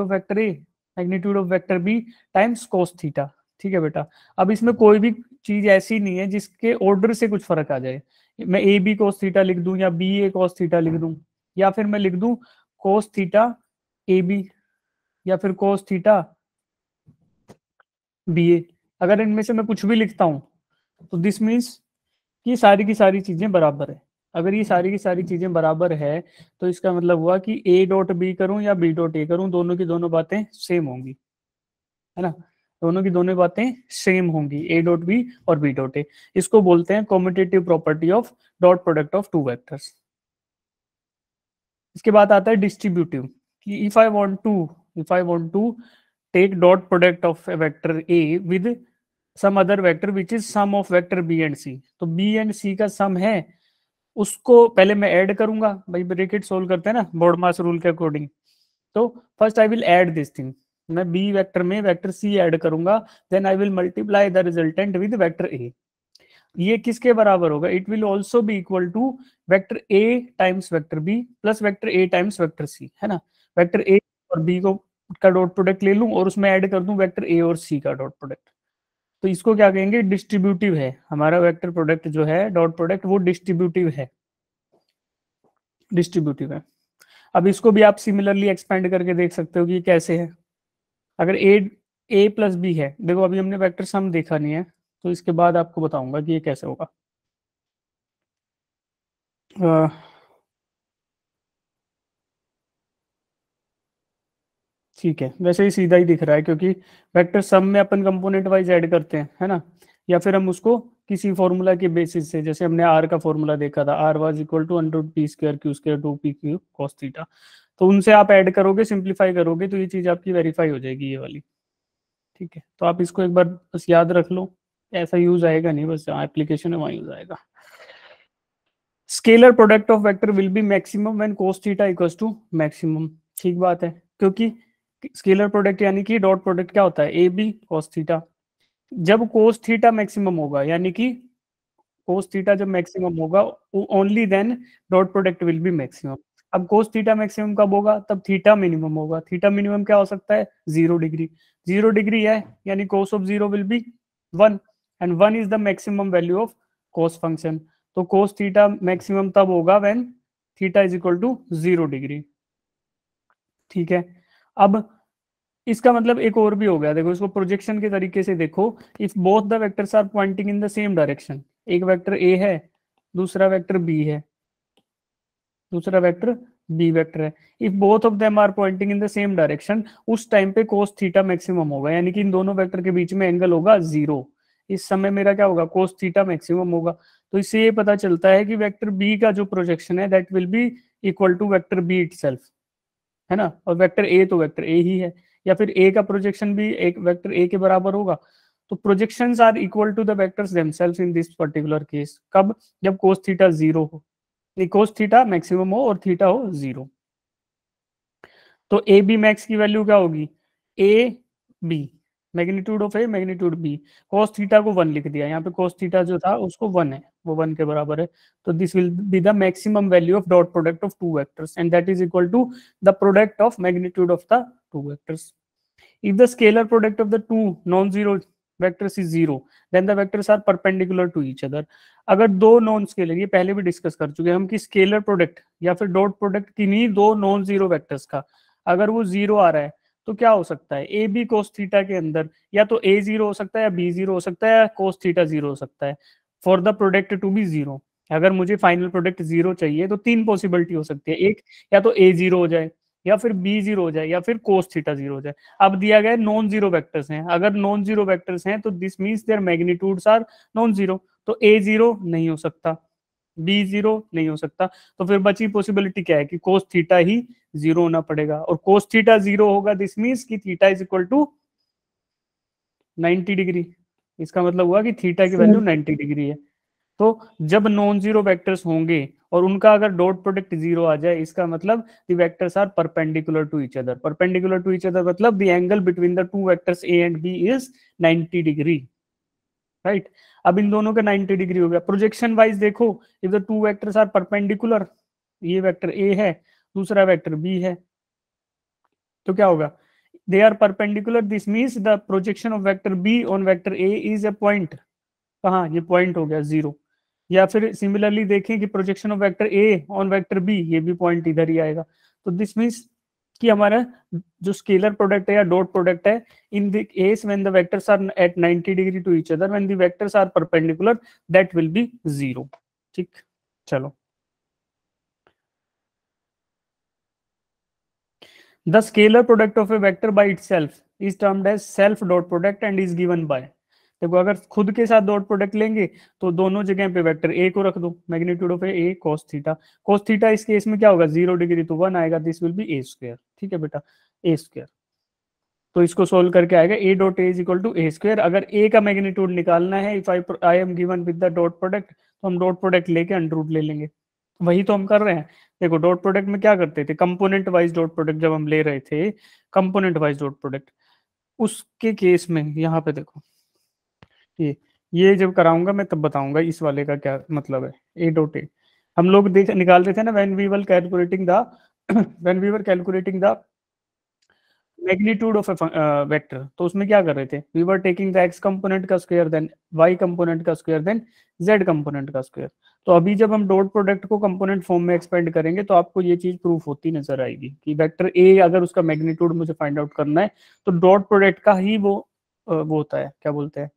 Of vector A magnitude of vector B times cos theta ठीक है बेटा अब इसमें कोई भी चीज ऐसी नहीं है जिसके ऑर्डर से कुछ फर्क आ जाए मैं ए बी कोस थीटा लिख दूं या बी ए कोस थीटा लिख दूं या फिर मैं लिख दूं कोस थीटा ए बी या फिर कोस थीटा बी ए अगर इनमें से मैं कुछ भी लिखता हूं तो दिस मीन्स कि सारी की सारी चीजें बराबर है अगर ये सारी की सारी चीजें बराबर है तो इसका मतलब हुआ कि ए डॉट बी करूं या बी डॉट ए करूं दोनों की दोनों बातें सेम होंगी है ना दोनों की दोनों बातें सेम होंगी ए डॉट बी और बी डॉट ए इसको बोलते हैं competitive property of dot product of two vectors इसके बाद आता है डिस्ट्रीब्यूटिव कि if I want to if I want to take dot product of a vector A with some other vector which is sum of vector B and C तो B and सी का सम है उसको पहले मैं ऐड करूंगा भाई bracket solve करते हैं ना बोर्ड मास रूल के अकॉर्डिंग तो first I will add this thing मैं बी वेक्टर में वेक्टर सी ऐड करूंगा then I will multiply the resultant with vector A ये किसके बराबर होगा it will also be equal to vector A times vector B plus vector A times vector C है ना vector A और B को का डॉट प्रोडक्ट ले लूं और उसमें ऐड कर दूं वेक्टर ए और सी का डॉट प्रोडक्ट तो इसको क्या कहेंगे डिस्ट्रीब्यूटिव है हमारा वेक्टर प्रोडक्ट जो है डॉट प्रोडक्ट वो डिस्ट्रीब्यूटिव है डिस्ट्रीब्यूटिव है अब इसको भी आप सिमिलरली एक्सपेंड करके देख सकते हो कि कैसे है अगर ए ए प्लस बी है देखो अभी हमने वेक्टर सम देखा नहीं है तो इसके बाद आपको बताऊंगा कि ये कैसे होगा ठीक है वैसे ही सीधा ही दिख रहा है क्योंकि वेक्टर सम में अपन कंपोनेंट वाइज ऐड करते हैं है ना या फिर हम उसको किसी फॉर्मूला के बेसिस से जैसे हमने आर का फॉर्मूला देखा था R was equal to hundred P square Q square two P Q cos theta तो उनसे आप ऐड करोगे सिंप्लीफाई करोगे तो ये चीज आपकी वेरीफाई हो जाएगी ये वाली ठीक है तो आप इसको एक बार बस याद रख लो ऐसा यूज आएगा नहीं बस एप्लीकेशन हाँ, है वहां यूज आएगा scalar product of vector will be maximum when cos theta equals to maximum ठीक बात है क्योंकि स्केलर प्रोडक्ट यानी कि डॉट प्रोडक्ट क्या होता है ए बी कोस थीटा जब कोस थीटा मैक्सिमम होगा यानी कि कोस थीटा जब मैक्सिमम होगा only then dot product will be maximum अब कोस थीटा मैक्सिमम कब होगा तब थीटा मिनिमम होगा थीटा मिनिमम क्या हो सकता है जीरो डिग्री जीरो डिग्री है यानी cos of zero will be one and one is the maximum value of cos function तो कोस थीटा मैक्सिमम तब होगा when theta is equal to zero degree ठीक है अब इसका मतलब एक और भी हो गया देखो इसको प्रोजेक्शन के तरीके से देखो if both the vectors are pointing in the same direction एक वेक्टर ए है दूसरा वेक्टर बी है दूसरा वेक्टर बी वेक्टर है if both of them are pointing in the same direction उस टाइम पे कोस थीटा मैक्सिमम होगा यानी कि इन दोनों वेक्टर के बीच में एंगल होगा जीरो इस समय मेरा क्या होगा कोस थीटा मैक्सिमम होगा तो इससे ये पता चलता है कि वेक्टर बी का जो प्रोजेक्शन है that will be equal to vector B it है ना और वेक्टर ए तो वेक्टर ए ही है या फिर ए का प्रोजेक्शन भी एक वेक्टर ए के बराबर होगा तो projections are equal to the vectors themselves in this particular case कब जब कोस थीटा जीरो हो कोस थीटा मैक्सिमम हो और थीटा हो जीरो तो ए बी मैक्स की वैल्यू क्या होगी A B magnitude of A magnitude B cos theta को वन लिख दिया यहाँ पे कोस थीटा जो था उसको वन है वो वन के बराबर है तो this will be the maximum value of dot product of two vectors and that is equal to the product of magnitude of the two vectors if the scalar product of the two non zero vectors is zero then the vectors are perpendicular to each other अगर दो non scalar ये पहले भी discuss कर चुके हैं हम कि स्केलर प्रोडक्ट या फिर डॉट प्रोडक्ट किन्हीं दो नॉन जीरो वेक्टर्स का अगर वो जीरो आ रहा है तो क्या हो सकता है ए बी कोस थीटा के अंदर या तो ए जीरो हो सकता है या बी जीरो हो सकता है या कोस थीटा जीरो हो सकता है for the product to be zero अगर मुझे फाइनल प्रोडक्ट जीरो चाहिए तो तीन पॉसिबिलिटी हो सकती है एक या तो ए जीरो हो जाए या फिर बी जीरो हो जाए या फिर कोस थीटा जीरो हो जाए अब दिया गया नॉन जीरो वेक्टर्स हैं अगर नॉन जीरो वेक्टर्स हैं तो this means their magnitudes are non zero तो ए जीरो नहीं हो सकता बी जीरो नहीं हो सकता तो फिर बची पॉसिबिलिटी क्या है कि कोस थीटा ही जीरो होना पड़ेगा और कोस थीटा जीरो होगा दिस मीन्स कि theta is equal to 90 degree इसका मतलब हुआ कि थीटा की वैल्यू नाइनटी डिग्री है तो जब नॉन जीरो वेक्टर्स होंगे और उनका अगर डॉट प्रोडक्ट जीरो आ जाए इसका मतलब the vectors are perpendicular to each other perpendicular to each other मतलब the angle between the two vectors A and B is 90 degree right अब इन दोनों का 90 डिग्री हो गया प्रोजेक्शन वाइज देखो if the two vectors are perpendicular ये vector A है दूसरा वेक्टर बी है तो क्या होगा they are perpendicular this means the projection of vector B on vector a is a point कहा ये पॉइंट हो गया जीरो या फिर सिमिलरली देखें कि projection of vector A on vector B ये भी पॉइंट इधर ही आएगा तो दिस मीन्स कि हमारा जो स्केलर प्रोडक्ट है या डॉट प्रोडक्ट है in the case when the vectors are at 90 degree to each other when the vectors are perpendicular that will be zero ठीक चलो the scalar product of a vector by itself is termed as self dot product and is given by देखो अगर खुद के साथ dot product लेंगे तो दोनों जगह पे वेक्टर ए को रख दो magnitude of a cos theta cos theta इस केस में क्या होगा जीरो डिग्री तो वन आएगा this will be a square ठीक है बेटा ए स्क्वेयर तो इसको सोल्व करके आएगा a dot a is equal to a square अगर ए का मैग्नीट्यूड निकालना है if I I am given with the dot product तो हम डॉट प्रोडक्ट लेके अंडरूट ले लेंगे वही तो हम कर रहे हैं देखो डॉट प्रोडक्ट में क्या करते थे कंपोनेंट वाइज डॉट प्रोडक्ट जब हम ले रहे थे कंपोनेंट वाइज डॉट प्रोडक्ट उसके केस में यहाँ पे देखो ठीक ये जब कराऊंगा मैं तब बताऊंगा इस वाले का क्या मतलब है ए डॉट ए हम लोग देख निकालते थे ना when we were calculating the we were calculating the magnitude of vector तो उसमें क्या कर रहे थे we were taking the x component का स्क्वायर देन वाई कंपोनेंट का स्क्वायर देन जेड कंपोनेंट का स्क्वायर तो अभी जब हम डॉट प्रोडक्ट को कंपोनेंट फॉर्म में एक्सपेंड करेंगे तो आपको ये चीज प्रूफ होती नजर आएगी कि वेक्टर ए अगर उसका मैग्नीट्यूड मुझे फाइंड आउट करना है तो डॉट प्रोडक्ट का ही वो uh, वो होता है क्या बोलते हैं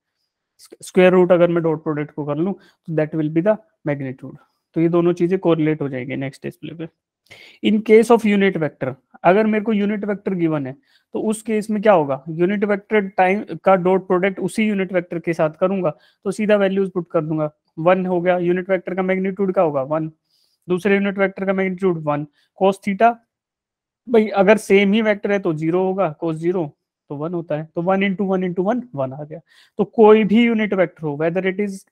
स्क्वेयर रूट अगर मैं डॉट प्रोडक्ट को कर लूँ तो that will be the magnitude तो ये दोनों चीजें कोरिलेट हो जाएंगे नेक्स्ट डिस्प्ले पे in case of unit vector अगर मेरे को यूनिट वेक्टर गिवन है तो उस केस में क्या होगा यूनिट वेक्टर टाइम का डॉट प्रोडक्ट उसी यूनिट वेक्टर के साथ करूंगा तो सीधा वैल्यूज पुट कर दूंगा वन हो गया यूनिट वेक्टर का मैग्नीट्यूड क्या होगा वन दूसरे यूनिट वेक्टर का मैग्नीट्यूड वन कोस थीटा भाई अगर सेम ही वेक्टर है तो जीरो होगा कोस जीरो तो वन होता है तो one into one into one one आ गया तो कोई भी यूनिट वेक्टर हो whether it is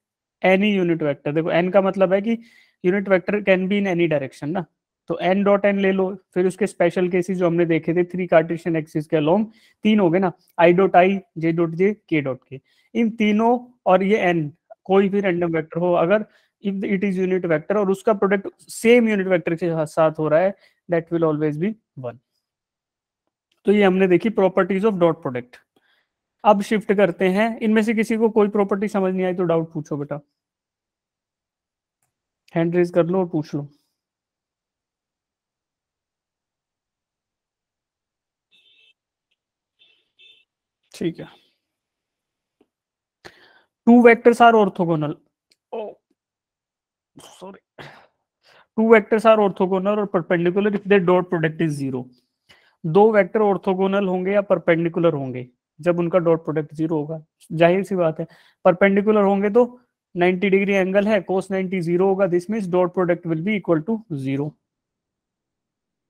any unit vector देखो एन का मतलब है कि unit vector can be in any direction ना तो एन डॉट एन ले लो फिर उसके स्पेशल केसेस जो हमने देखे थे थ्री कार्टेशियन एक्सिस के अलोंग तीन हो गए ना आई dot i j dot j k dot के इन तीनों और ये एन कोई भी रैंडम वेक्टर हो अगर if it is unit vector और उसका प्रोडक्ट सेम यूनिट वेक्टर के साथ हो रहा है that will always be one तो ये हमने देखी प्रॉपर्टीज ऑफ डॉट प्रोडक्ट अब शिफ्ट करते हैं इनमें से किसी को कोई प्रॉपर्टी समझ नहीं आई तो डाउट पूछो बेटा हैंड रेज कर लो और पूछ लो ठीक है two vectors are orthogonal sorry two vectors are orthogonal और perpendicular if their dot product is zero दो वेक्टर ऑर्थोगोनल होंगे या परपेंडिकुलर होंगे जब उनका डॉट प्रोडक्ट जीरो होगा जाहिर सी बात है परपेंडिकुलर होंगे तो 90 डिग्री एंगल है कोस 90 जीरो होगा this mean dot product will be equal to zero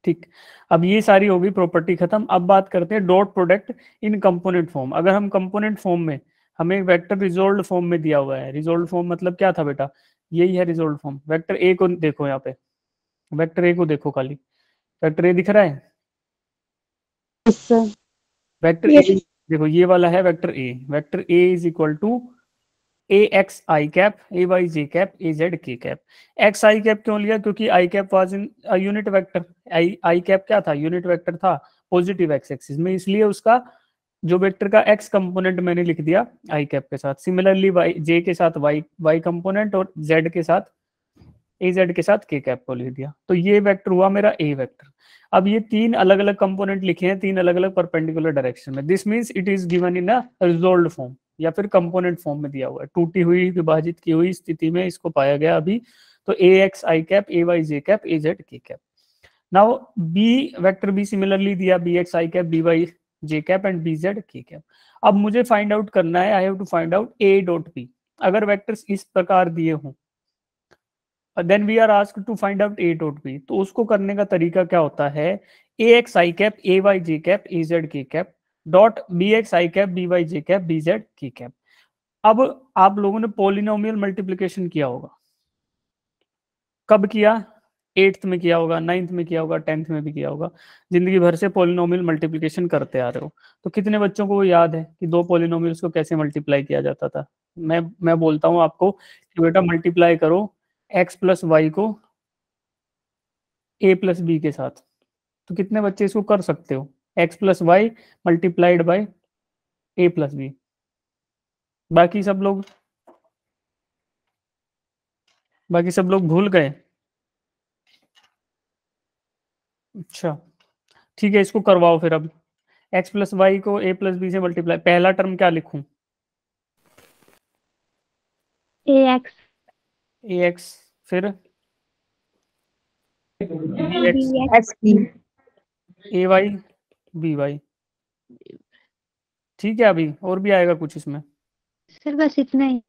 ठीक अब ये सारी होगी प्रॉपर्टी खत्म अब बात करते हैं dot product in component form अगर हम कंपोनेंट फॉर्म में हमें वेक्टर रिजोल्व फॉर्म में दिया हुआ है रिजोल्व फॉर्म मतलब क्या था बेटा यही है रिजोल्व फॉर्म वेक्टर ए को देखो यहाँ पे वेक्टर ए को देखो खाली वेक्टर ए दिख रहा है वेक्टर अच्छा। ए देखो ये वाला है vector a vector a is equal to a x I cap A Y J cap A z k cap x I cap क्यों लिया क्योंकि i cap was in unit vector i i cap क्या था unit vector था positive x axis में इसलिए उसका जो वेक्टर का एक्स कंपोनेंट मैंने लिख दिया आई कैप के साथ सिमिलरली वाई जे के साथ वाई वाई कंपोनेंट और जेड के साथ ए जेड के साथ के कैप को लिख दिया तो ये वेक्टर हुआ मेरा ए वेक्टर अब ये तीन अलग अलग कंपोनेंट लिखे हैं तीन अलग अलग परपेंडिकुलर डायरेक्शन में this means it is given in a resolve form या फिर कंपोनेंट फॉर्म में दिया हुआ है टूटी हुई विभाजित की हुई स्थिति में इसको पाया गया अभी तो ए एक्स आई कैप ए वाई जे कैप ए z k cap now b vector भी सिमिलरली दिया b x I cap B Y J cap and B z k cap अब मुझे फाइंड आउट करना है I have to find out a dot b अगर vectors इस प्रकार दिए हों then we are ask to find out a dot b तो उसको करने का तरीका क्या होता है a x I cap A y j cap A Z की कैप डॉट बी एक्स आई cap B y j cap b Z की कैप अब आप लोगों ने पोलिनोमियल मल्टीप्लीकेशन किया होगा कब किया एट्थ में किया होगा नाइन्थ में किया होगा टेंथ में भी किया होगा जिंदगी भर से पोलिनोमियल मल्टीप्लीकेशन करते आ रहे हो तो कितने बच्चों को वो याद है कि दो पोलिनोमियल्स को कैसे मल्टीप्लाई किया जाता था मैं मैं बोलता हूँ आपको कि बेटा मल्टीप्लाई करो एक्स प्लस वाई को ए प्लस बी के साथ तो कितने बच्चे इसको कर सकते हो x plus y multiplied by a plus b बाकी सब लोग बाकी सब लोग भूल गए अच्छा ठीक है इसको करवाओ फिर अब एक्स प्लस वाई को ए प्लस बी से मल्टीप्लाई पहला टर्म क्या लिखूं ए एक्स ए एक्स फिर ए वाई बी वाई ठीक है अभी और भी आएगा कुछ इसमें सर बस इतना ही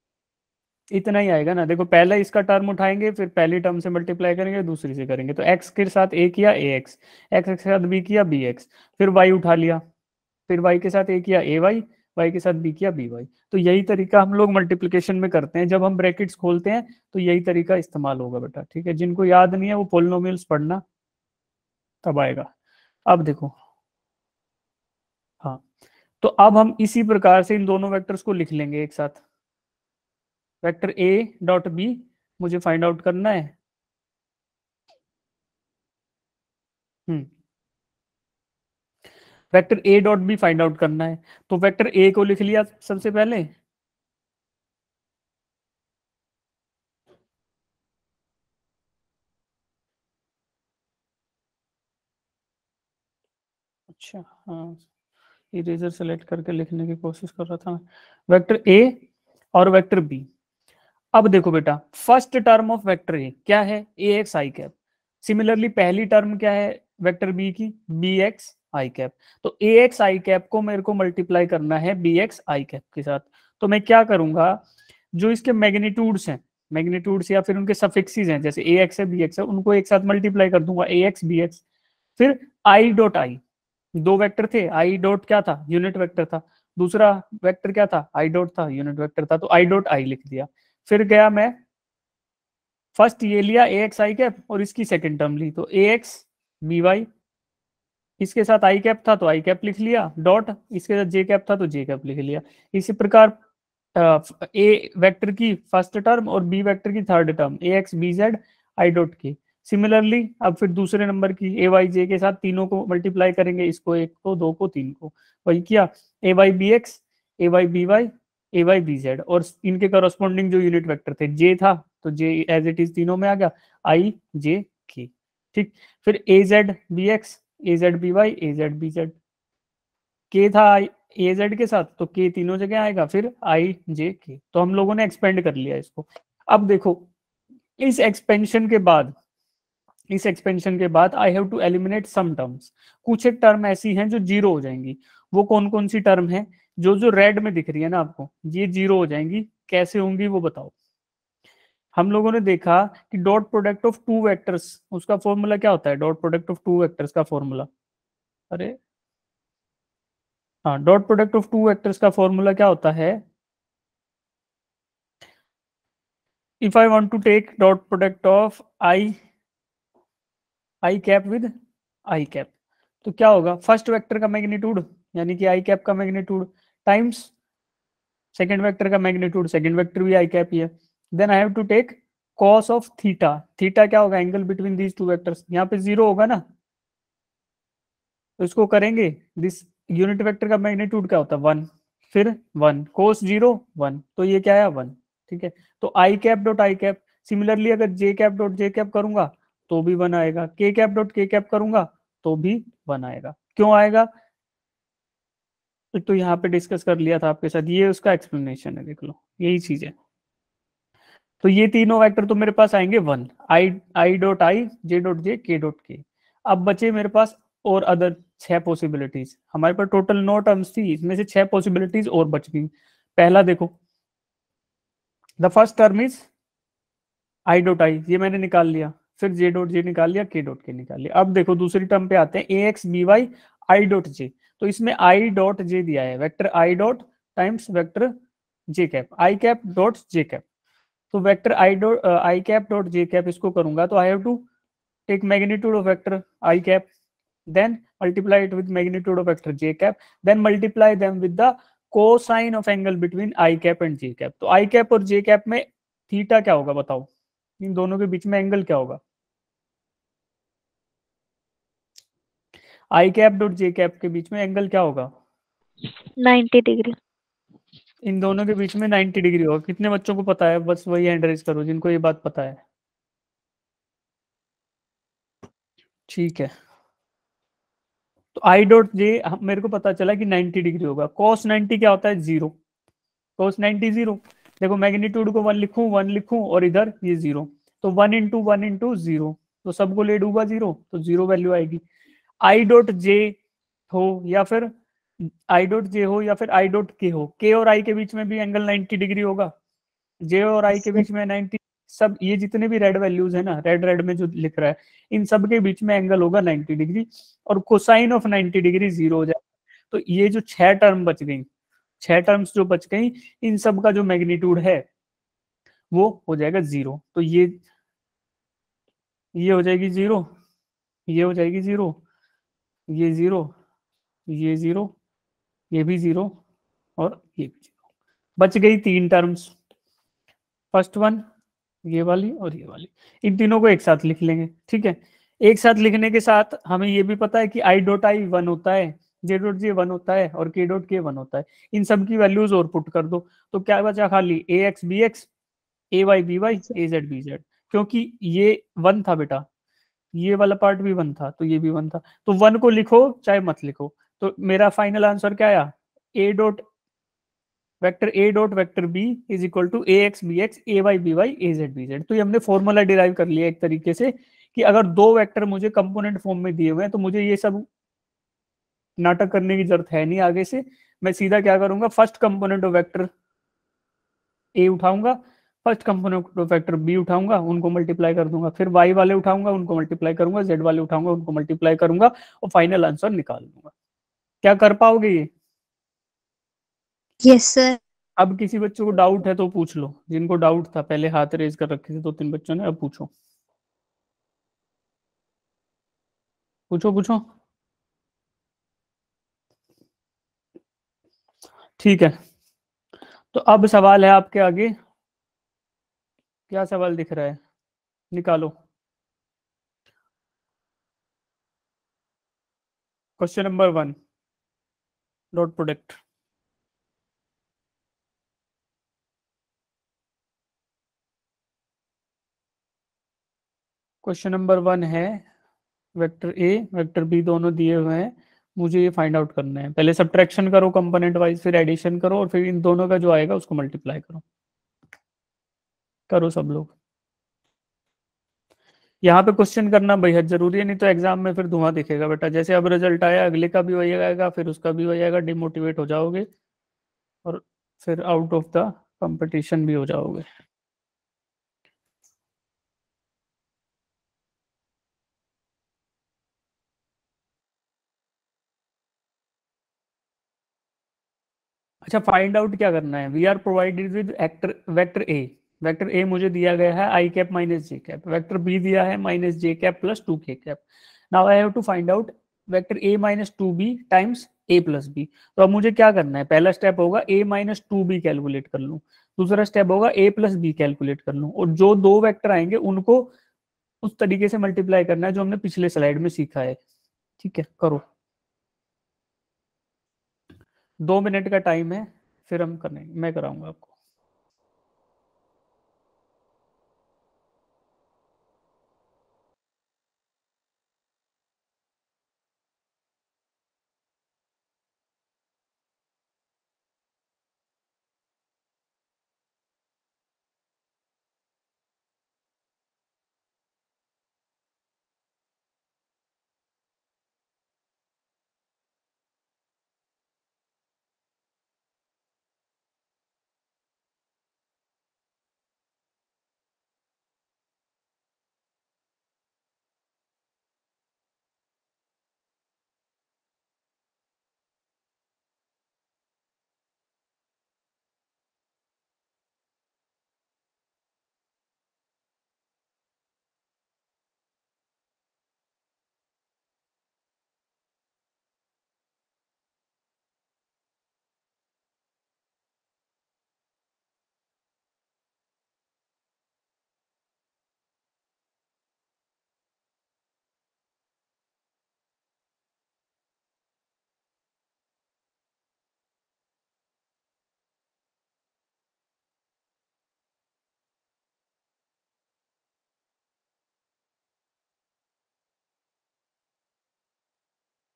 इतना ही आएगा ना देखो पहले इसका टर्म उठाएंगे फिर पहली टर्म से मल्टीप्लाई करेंगे दूसरी से करेंगे तो एक्स के साथ ए किया ए एक्स एक्स के साथ बी किया बी एक्स फिर वाई उठा लिया फिर वाई के साथ ए किया ए वाई वाई के साथ बी किया बी वाई तो यही तरीका हम लोग मल्टीप्लीकेशन में करते हैं जब हम ब्रैकेट्स खोलते हैं तो यही तरीका इस्तेमाल होगा बेटा ठीक है जिनको याद नहीं है वो पोलिनोमियल्स पढ़ना तब आएगा अब देखो हाँ तो अब हम इसी प्रकार से इन दोनों वेक्टर्स को लिख लेंगे एक साथ वेक्टर ए डॉट बी मुझे फाइंड आउट करना है हम्म vector a dot b find out करना है तो वेक्टर ए को लिख लिया सबसे पहले अच्छा हाँ इरेजर सेलेक्ट करके लिखने की कोशिश कर रहा था वेक्टर ए और वेक्टर बी अब देखो बेटा first term of vector a क्या है a x I cap similarly पहली टर्म क्या है वेक्टर बी की बी एक्स आई कैप तो ए एक्स आई कैप को मेरे को मल्टीप्लाई करना है बी एक्स आई कैप के साथ तो मैं क्या करूंगा जो इसके मैग्नीट्यूड्स हैं मैग्नीट्यूड्स या फिर उनके सफिक्सिस हैं जैसे ए एक्स है बी एक्स है उनको एक साथ मल्टीप्लाई कर दूंगा ए एक्स बी एक्स फिर आई डॉट आई दो वेक्टर थे आई डॉट क्या था यूनिट वेक्टर था दूसरा वेक्टर क्या था आई डॉट था यूनिट वेक्टर था तो आई डॉट आई लिख दिया फिर गया मैं फर्स्ट ये लिया ए एक्स आई कैप और इसकी सेकेंड टर्म ली तो ए एक्स बी वाई इसके साथ आई कैप था तो आई कैप लिख लिया डॉट इसके साथ जे कैप था तो जे कैप लिख लिया इसी प्रकार ए वेक्टर की फर्स्ट टर्म और बी वेक्टर की third term a x B z i dot k similarly अब फिर दूसरे नंबर की ए वाई जे के साथ तीनों को मल्टीप्लाई करेंगे इसको एक को दो को तीन को वही किया a Y B x A Y b Y a Y B z और इनके करस्पॉन्डिंग जो यूनिट वेक्टर थे जे था तो जे एज इट इज तीनों में आ गया आई जे के ठीक फिर a Z B x a Z b Y A Z b z k था आई ए जेड के साथ तो के तीनों जगह आएगा फिर आई जे के तो हम लोगों ने एक्सपेंड कर लिया इसको अब देखो इस एक्सपेंशन के बाद इस एक्सपेंशन के बाद I have to eliminate some terms कुछ एक टर्म ऐसी हैं जो जीरो हो जाएंगी वो कौन कौन सी टर्म है जो जो रेड में दिख रही है ना आपको ये जीरो हो जाएंगी कैसे होंगी वो बताओ हम लोगों ने देखा कि dot product of two vectors उसका फॉर्मूला क्या होता है dot product of two vectors का फॉर्मूला अरे हाँ dot product of two vectors का फॉर्मूला क्या होता है if I want to take dot product of i i cap with i cap तो क्या होगा फर्स्ट वेक्टर का मैग्नीट्यूड यानी कि आई कैप का मैग्नीट्यूड टाइम्स सेकेंड वैक्टर का मैग्नीट्यूड सेकेंड वैक्टर भी आई कैप ही है then I have to take cos of theta theta क्या होगा angle between these two vectors यहाँ पे जीरो होगा ना तो इसको करेंगे दिस यूनिट वेक्टर का मैग्नीट्यूड क्या होता है वन फिर वन कोस जीरो वन तो ये क्या है वन ठीक है तो i cap dot I cap similarly अगर j cap dot j cap करूंगा तो भी वन आएगा के कैप डॉट के कैप करूंगा तो भी वन आएगा क्यों आएगा तो यहाँ पे डिस्कस कर लिया था आपके साथ ये उसका एक्सप्लेनेशन है देख लो यही चीज है तो ये तीनों वेक्टर तो मेरे पास आएंगे one i i dot i j dot j k dot के अब बचे मेरे पास और अदर छह पॉसिबिलिटीज हमारे पास टोटल नौ टर्म्स थी इसमें से छह पॉसिबिलिटीज और बच गई पहला देखो the first term is i dot i ये मैंने निकाल लिया फिर जे डॉट जे निकाल लिया के डॉट के निकाल लिया अब देखो दूसरी टर्म पे आते हैं a x B y i dot j तो इसमें आई डॉट जे दिया है vector i dot times vector j cap i cap dot j cap तो vector i dot I cap dot j cap इसको करूंगा तो I to take magnitude of vector I cap then multiply it with magnitude of vector j cap then multiply them with the cosine of angle between i cap and j cap तो i cap और J cap में theta क्या होगा बताओ इन दोनों के बीच में एंगल क्या होगा i cap dot j cap के बीच में एंगल क्या होगा 90 डिग्री इन दोनों के बीच में नाइन्टी डिग्री होगा कितने बच्चों को पता है बस वही हैंड रेज करो जिनको ये बात पता है ठीक है तो I डॉट J मेरे को पता चला कि 90 डिग्री होगा कॉस 90 क्या होता है जीरो cos 90 जीरो देखो मैग्नीट्यूड को वन लिखूं वन लिखूं और इधर ये जीरो तो one into one into zero तो सबको ले डूबा जीरो तो जीरो वैल्यू आएगी आई डॉट जे हो या फिर आई डॉट जे हो या फिर आई डॉट के हो के और आई के बीच में भी एंगल 90 डिग्री होगा जे और आई के बीच में 90 सब ये जितने भी रेड वैल्यूज है ना रेड रेड में जो लिख रहा है इन सब के बीच में एंगल होगा 90 डिग्री और कोसाइन ऑफ 90 डिग्री जीरो हो जाएगा तो ये जो छह टर्म बच गई छह टर्म्स जो बच गई इन सब का जो मैग्नीट्यूड है वो हो जाएगा जीरो तो ये ये हो जाएगी जीरो ये हो जाएगी जीरो ये जीरो ये जीरो ये भी जीरो और ये भी जीरो बच गई तीन टर्म्स फर्स्ट वन ये वाली और ये वाली इन तीनों को एक साथ लिख लेंगे ठीक है एक साथ लिखने के साथ हमें ये भी पता है कि आई डॉट आई वन होता है जे डॉट जे वन होता है और के डॉट के वन होता है इन सब की वैल्यूज और पुट कर दो तो क्या बचा खाली a x b x A Y b Y A Z b z क्योंकि ये वन था बेटा ये वाला पार्ट भी वन था तो ये भी वन था तो वन को लिखो चाहे मत लिखो तो मेरा फाइनल आंसर क्या आया a dot vector a dot vector b is equal to a x b x A Y b Y A Z b z तो ये हमने फॉर्मूला डिराइव कर लिया एक तरीके से कि अगर दो वेक्टर मुझे कंपोनेंट फॉर्म में दिए हुए हैं तो मुझे ये सब नाटक करने की जरूरत है नहीं आगे से मैं सीधा क्या करूंगा first component of vector a उठाऊंगा first component of vector b उठाऊंगा उनको मल्टीप्लाई कर दूंगा फिर वाई वाले उठाऊंगा उनको मल्टीप्लाई करूंगा जेड वाले उठाऊंगा उनको मल्टीप्लाई करूंगा और फाइनल आंसर निकाल दूंगा क्या कर पाओगे ये यस सर अब किसी बच्चों को डाउट है तो पूछ लो जिनको डाउट था पहले हाथ रेज कर रखे थे दो तो तीन बच्चों ने अब पूछो पूछो पूछो ठीक है तो अब सवाल है आपके आगे क्या सवाल दिख रहा है निकालो question number one dot product question number one है वेक्टर ए वेक्टर बी दोनों दिए हुए हैं मुझे ये फाइंड आउट करना है पहले सब्ट्रैक्शन करो कंपोनेंट वाइज फिर एडिशन करो और फिर इन दोनों का जो आएगा उसको मल्टीप्लाई करो करो सब लोग यहाँ पे क्वेश्चन करना बेहद जरूरी है नहीं तो एग्जाम में फिर धुआं दिखेगा बेटा जैसे अब रिजल्ट आया अगले का भी वही आएगा फिर उसका भी वही आएगा डिमोटिवेट हो जाओगे और फिर आउट ऑफ द कंपटीशन भी हो जाओगे अच्छा फाइंड आउट क्या करना है we are provided with vector vector a vector a मुझे दिया गया है i cap minus J cap vector b दिया है माइनस जे कैप प्लस टू के cap now I have to find out vector A minus two b times a plus b तो अब मुझे क्या करना है पहला स्टेप होगा a minus two b calculate कर लू दूसरा स्टेप होगा ए प्लस बी कैलकुलेट कर लू और जो दो वैक्टर आएंगे उनको उस तरीके से मल्टीप्लाई करना है जो हमने पिछले स्लाइड में सीखा है ठीक है करो दो मिनट का टाइम है फिर हम करेंगे मैं कराऊंगा आपको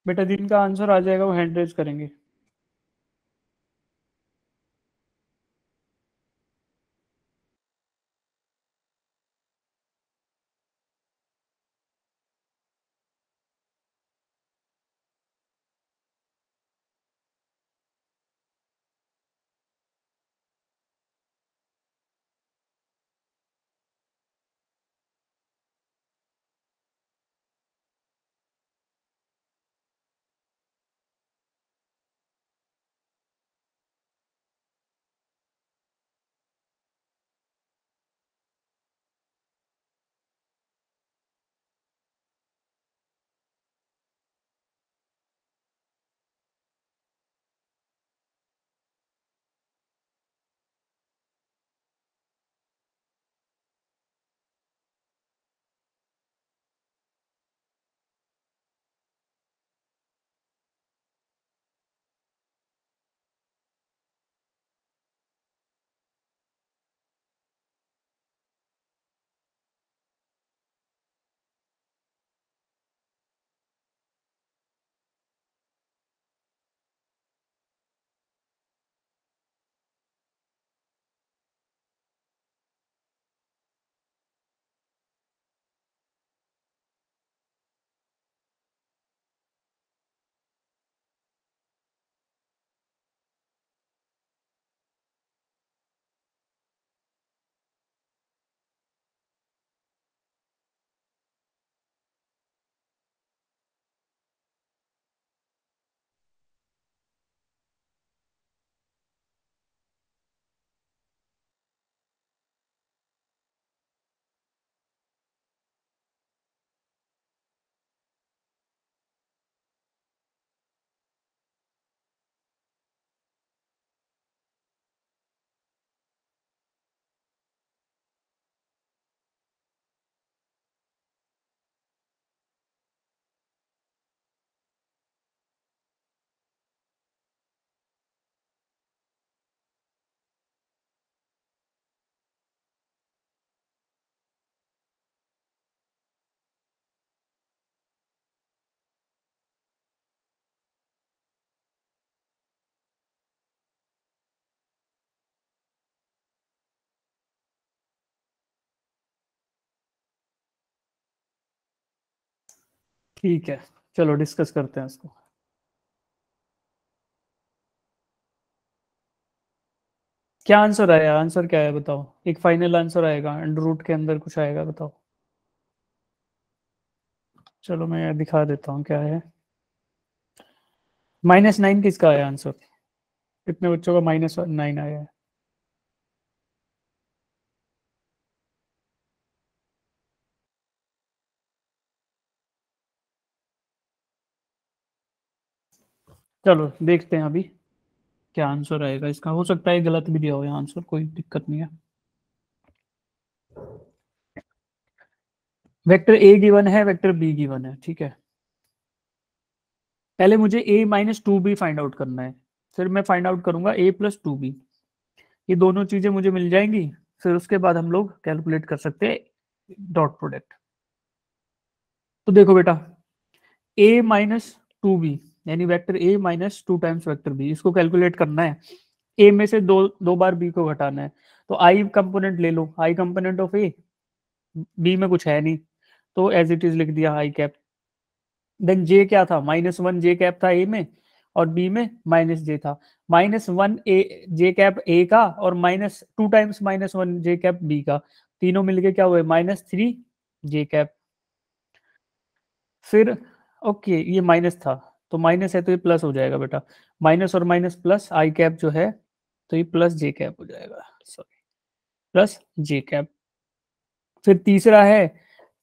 बेटा जिनका आंसर आ जाएगा वो हैंड रेज करेंगे ठीक है चलो डिस्कस करते हैं इसको क्या आंसर आया आंसर क्या है बताओ एक फाइनल आंसर आएगा अंडर रूट के अंदर कुछ आएगा बताओ चलो मैं दिखा देता हूँ क्या है माइनस नाइन किसका आया आंसर कितने बच्चों का माइनस नाइन आया है चलो देखते हैं अभी क्या आंसर आएगा इसका हो सकता है गलत भी दिया हो आंसर कोई दिक्कत नहीं है वेक्टर ए गिवन है वेक्टर बी गिवन है ठीक है पहले मुझे a minus two b find out करना है फिर मैं फाइंड आउट करूंगा ए प्लस टू बी ये दोनों चीजें मुझे मिल जाएंगी फिर उसके बाद हम लोग कैलकुलेट कर सकते हैं डॉट प्रोडक्ट तो देखो बेटा ए माइनस टू बी यानी वेक्टर ए minus two times vector B इसको कैलकुलेट करना है ए में से दो दो बार बी को घटाना है तो आई कंपोनेंट ले लो I component of A B में कुछ है नहीं तो एज इट इज लिख दिया आई कैप देन जे क्या था माइनस वन जे कैप था ए में और बी में माइनस जे था minus one A J cap A का और minus two times minus one J cap B का तीनों मिलके क्या हुए माइनस थ्री जे कैप फिर ओके ये माइनस था तो माइनस है तो ये प्लस हो जाएगा बेटा माइनस और माइनस प्लस आई कैप जो है तो ये प्लस जे कैप हो जाएगा सॉरी प्लस जे कैप फिर तीसरा है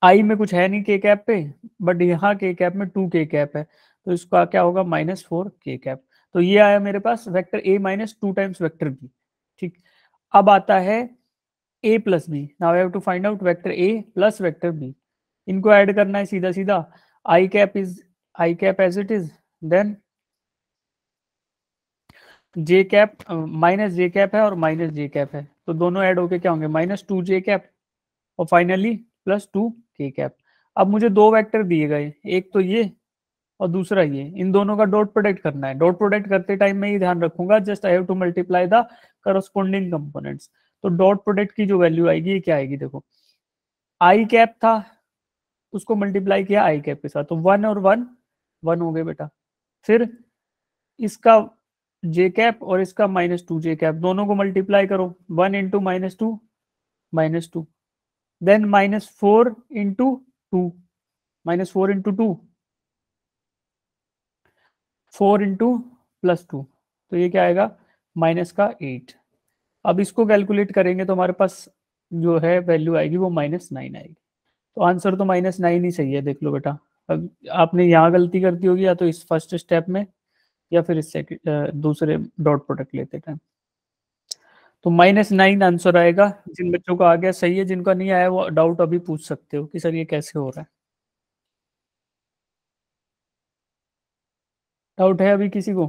आई में कुछ है नहीं के कैप पे बट यहाँ के कैप में टू के कैप है तो इसका क्या होगा माइनस फोर के कैप तो ये आया मेरे पास वेक्टर ए minus two times vector B ठीक अब आता है A plus B now have to find out vector A plus vector B इनको ऐड करना है सीधा सीधा I cap is i cap as it is then J cap minus J cap है और माइनस जे कैप है तो दोनों ऐड होके क्या होंगे माइनस टू जे कैप और फाइनली प्लस टू के कैप अब मुझे दो vector दिए गए एक तो ये और दूसरा ये इन दोनों का डॉट प्रोडक्ट करना है डॉट प्रोडक्ट करते टाइम मैं ये ध्यान रखूंगा just I have to multiply the corresponding components तो डॉट प्रोडक्ट की जो वैल्यू आएगी ये क्या आएगी देखो आई कैप था उसको मल्टीप्लाई किया आई कैप के साथ तो वन और वन वन हो गए बेटा फिर इसका जे कैप और इसका माइनस टू जे कैप दोनों को मल्टीप्लाई करो one into minus two minus two then minus four into two minus four into two four into plus two तो ये क्या आएगा माइनस का एट अब इसको कैलकुलेट करेंगे तो हमारे पास जो है वैल्यू आएगी वो माइनस नाइन आएगी तो आंसर तो माइनस नाइन ही सही है देख लो बेटा आपने यहाँ गलती करती होगी या तो इस फर्स्ट स्टेप में या फिर इस दूसरे डॉट प्रोडक्ट लेते टाइम तो माइनस नाइन आंसर आएगा जिन हम्म। बच्चों का आ गया सही है जिनका नहीं आया वो डाउट अभी पूछ सकते हो कि सर ये कैसे हो रहा है डाउट है अभी किसी को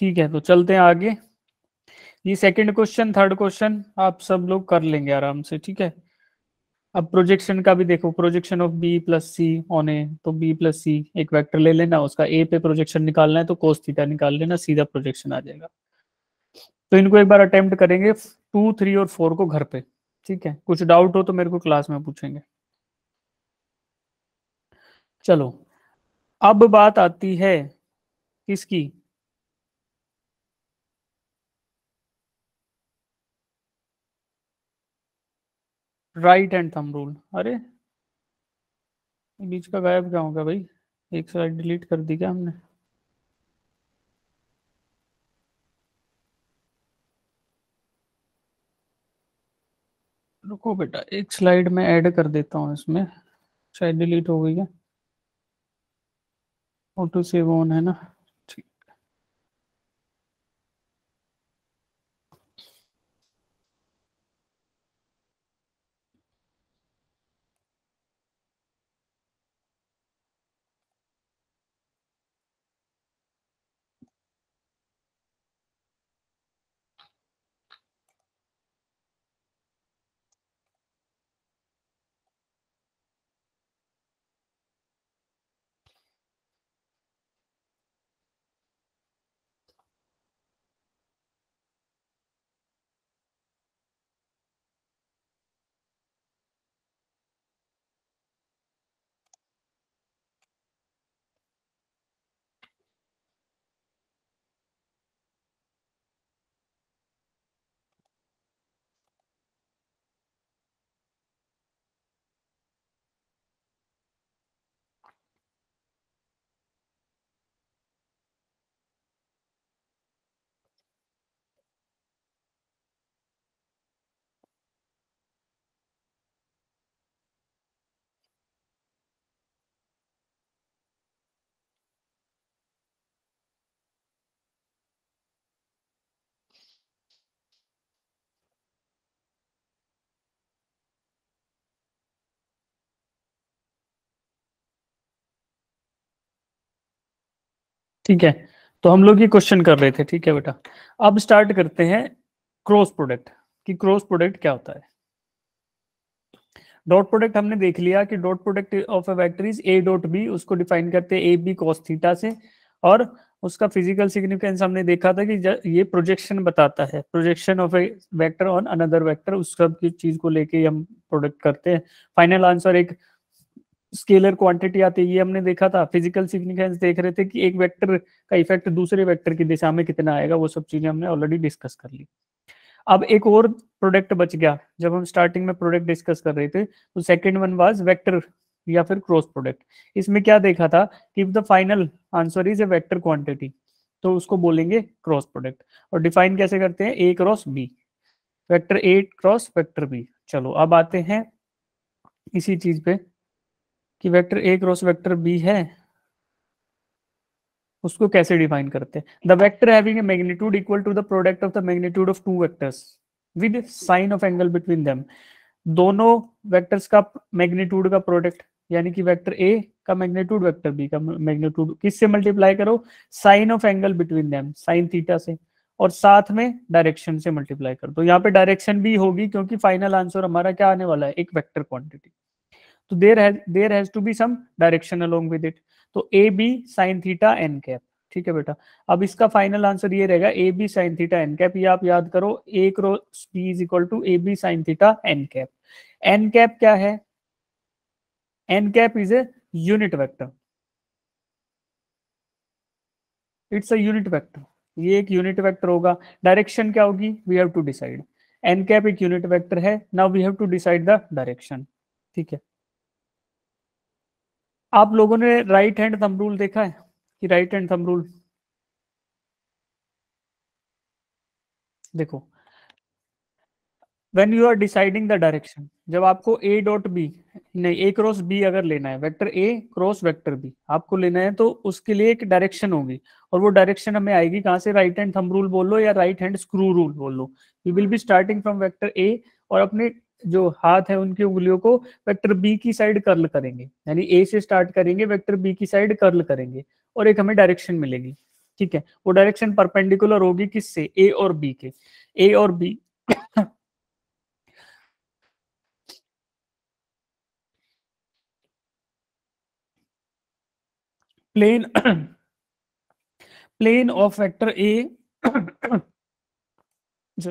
ठीक है तो चलते हैं आगे ये सेकंड क्वेश्चन थर्ड क्वेश्चन आप सब लोग कर लेंगे आराम से ठीक है अब प्रोजेक्शन का भी देखो projection of B plus C on A तो बी प्लस सी एक वेक्टर ले लेना उसका ए पे प्रोजेक्शन निकालना है तो कोस थीटा निकाल लेना सीधा प्रोजेक्शन आ जाएगा तो इनको एक बार अटेम्प्ट करेंगे टू थ्री और फोर को घर पे ठीक है कुछ डाउट हो तो मेरे को क्लास में पूछेंगे चलो अब बात आती है किसकी राइट हैंड थम रूल अरे बीच का गायब क्या होगा भाई एक साइड डिलीट कर दी क्या हमने रुको बेटा एक स्लाइड में ऐड कर देता हूँ इसमें शायद डिलीट हो गई है ऑटो सेव ऑन है ना ठीक है तो हम लोग ये क्वेश्चन कर रहे थे ठीक है बेटा अब स्टार्ट करते हैं क्रॉस प्रोडक्ट कि क्रॉस प्रोडक्ट क्या होता है डॉट प्रोडक्ट हमने देख लिया कि dot product of a vector is A dot B उसको डिफाइन करते हैं ए बी कॉस थीटा से और उसका फिजिकल सिग्निफिकेंस हमने देखा था कि ये प्रोजेक्शन बताता है projection of a vector on another vector उस सब की चीज को लेके हम प्रोडक्ट करते हैं फाइनल आंसर एक स्केलर क्वांटिटी आती है ये हमने देखा था फिजिकल सिग्निफिकेंस देख रहे थे कि एक वेक्टर का इफेक्ट दूसरे वेक्टर की दिशा में कितना आएगा वो सब चीजें हमने ऑलरेडी डिस्कस कर ली अब एक और प्रोडक्ट बच गया जब हम स्टार्टिंग में प्रोडक्ट डिस्कस कर रहे थे तो सेकेंड वन वाज वेक्टर या फिर क्रॉस प्रोडक्ट इसमें क्या देखा था कि the final answer is a vector quantity तो उसको बोलेंगे क्रॉस प्रोडक्ट और डिफाइन कैसे करते हैं A cross B vector A cross vector B चलो अब आते हैं इसी चीज पे कि vector A cross vector B है उसको कैसे डिफाइन करते हैं the vector having a magnitude equal to the product of the magnitude of two vectors with sine of angle between them दोनों वैक्टर्स का मैग्नीट्यूड का प्रोडक्ट यानी कि वेक्टर ए का मैग्नीट्यूड वेक्टर बी का मैग्नीट्यूड किससे मल्टीप्लाई करो sine of angle between them sine theta से और साथ में डायरेक्शन से मल्टीप्लाई कर दो यहाँ पे डायरेक्शन भी होगी क्योंकि फाइनल आंसर हमारा क्या आने वाला है एक वेक्टर क्वांटिटी तो देर है there has to be some direction along with it तो A B sine theta N cap ठीक है बेटा अब इसका फाइनल आंसर ये रहेगा A B sine theta N cap ये आप याद करो A cross B is equal to A B sine theta N cap N cap क्या है N cap is a unit vector it's a unit vector ये एक यूनिट वेक्टर होगा direction क्या होगी we have to decide N cap एक unit vector है now we have to decide the direction ठीक है आप लोगों ने राइट हैंड थंब रूल देखा है कि राइट हैंड थंब रूल देखो when you are deciding the direction जब आपको ए डॉट बी नहीं ए क्रॉस बी अगर लेना है vector A cross vector B आपको लेना है तो उसके लिए एक डायरेक्शन होगी और वो डायरेक्शन हमें आएगी कहां से राइट हैंड थंब रूल बोल लो या राइट हैंड स्क्रू रूल बोल लो you will be starting from vector A और अपने जो हाथ है उनकी उंगलियों को वेक्टर बी की साइड कर्ल करेंगे यानी ए से स्टार्ट करेंगे वेक्टर बी की साइड कर्ल करेंगे और एक हमें डायरेक्शन मिलेगी ठीक है वो डायरेक्शन परपेंडिकुलर होगी किससे ए और बी के ए और B plane plane of vector A just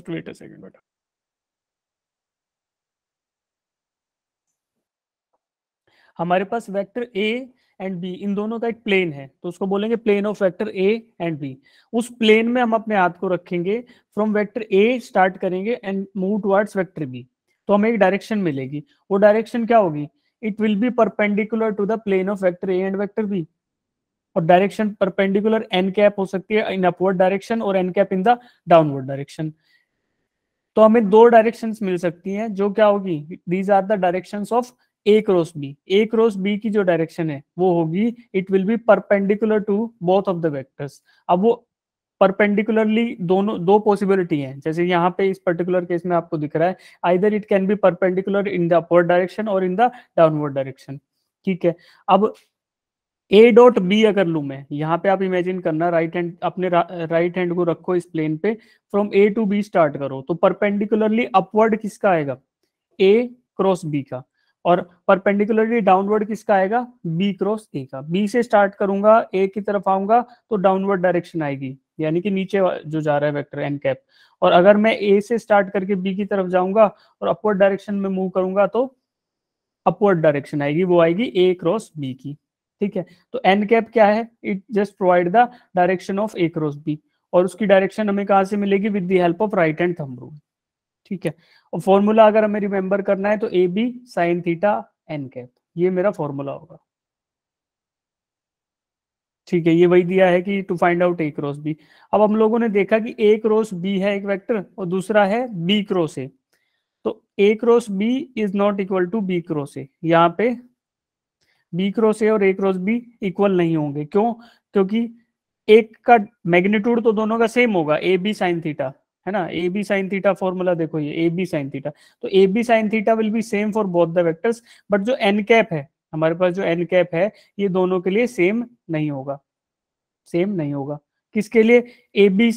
wait a second बेटा हमारे पास वेक्टर ए एंड बी इन दोनों का एक प्लेन है तो उसको बोलेंगे plane of vector A and B उस प्लेन में हम अपने हाथ को रखेंगे फ्रॉम वेक्टर ए स्टार्ट करेंगे and move towards vector B तो हमें एक डायरेक्शन मिलेगी वो डायरेक्शन क्या होगी it will be perpendicular to the plane of vector A and vector B और डायरेक्शन परपेंडिकुलर एन कैप हो सकती है इन अपवर्ड डायरेक्शन और N cap in the downward direction तो हमें दो डायरेक्शंस मिल सकती हैं जो क्या होगी these are the directions of A cross B A cross B की जो डायरेक्शन है वो होगी it will be perpendicular to both of the vectors अब वो परपेंडिकुलरली दोनों दो पॉसिबिलिटी हैं जैसे यहाँ पे इस पर्टिकुलर केस में आपको दिख रहा है either it can be perpendicular in the upward direction और इन द डाउनवर्ड डायरेक्शन ठीक है अब ए डॉट बी अगर लू मैं यहाँ पे आप इमेजिन करना राइट हैंड अपने राइट हैंड को रखो इस प्लेन पे from A to B start करो तो परपेंडिकुलरली अपवर्ड किसका आएगा ए क्रॉस बी का और परपेंडिकुलरली डाउनवर्ड किसका आएगा बी क्रॉस ए का बी से स्टार्ट करूंगा ए की तरफ आऊंगा तो डाउनवर्ड डायरेक्शन आएगी यानी कि नीचे जो जा रहा है वेक्टर एन कैप और अगर मैं ए से स्टार्ट करके बी की तरफ जाऊंगा और अपवर्ड डायरेक्शन में मूव करूंगा तो अपवर्ड डायरेक्शन आएगी वो आएगी ए क्रॉस बी की ठीक है तो एन कैप क्या है it just provide the direction of A cross B और उसकी डायरेक्शन हमें कहा से मिलेगी with the help of right hand thumb rule ठीक है और फॉर्मूला अगर हमें रिमेंबर करना है तो A B sine theta N cap ये मेरा फॉर्मूला होगा ठीक है ये वही दिया है कि to find out A cross B अब हम लोगों ने देखा कि ए क्रॉस बी है एक वेक्टर और दूसरा है बी क्रॉस ए तो A cross B is not equal to B cross A यहाँ पे बी क्रॉस ए और ए क्रॉस बी इक्वल नहीं होंगे क्यों क्योंकि एक का मैग्नीट्यूड तो दोनों का सेम होगा ए बी साइन थीटा है ना A B sine theta formula देखो ये ए बी साइन थीटा तो A B sine theta will be same for both the vectors but जो एन कैप है हमारे पास जो एन कैप है ये दोनों के लिए सेम नहीं होगा सेम नहीं होगा किसके लिए A B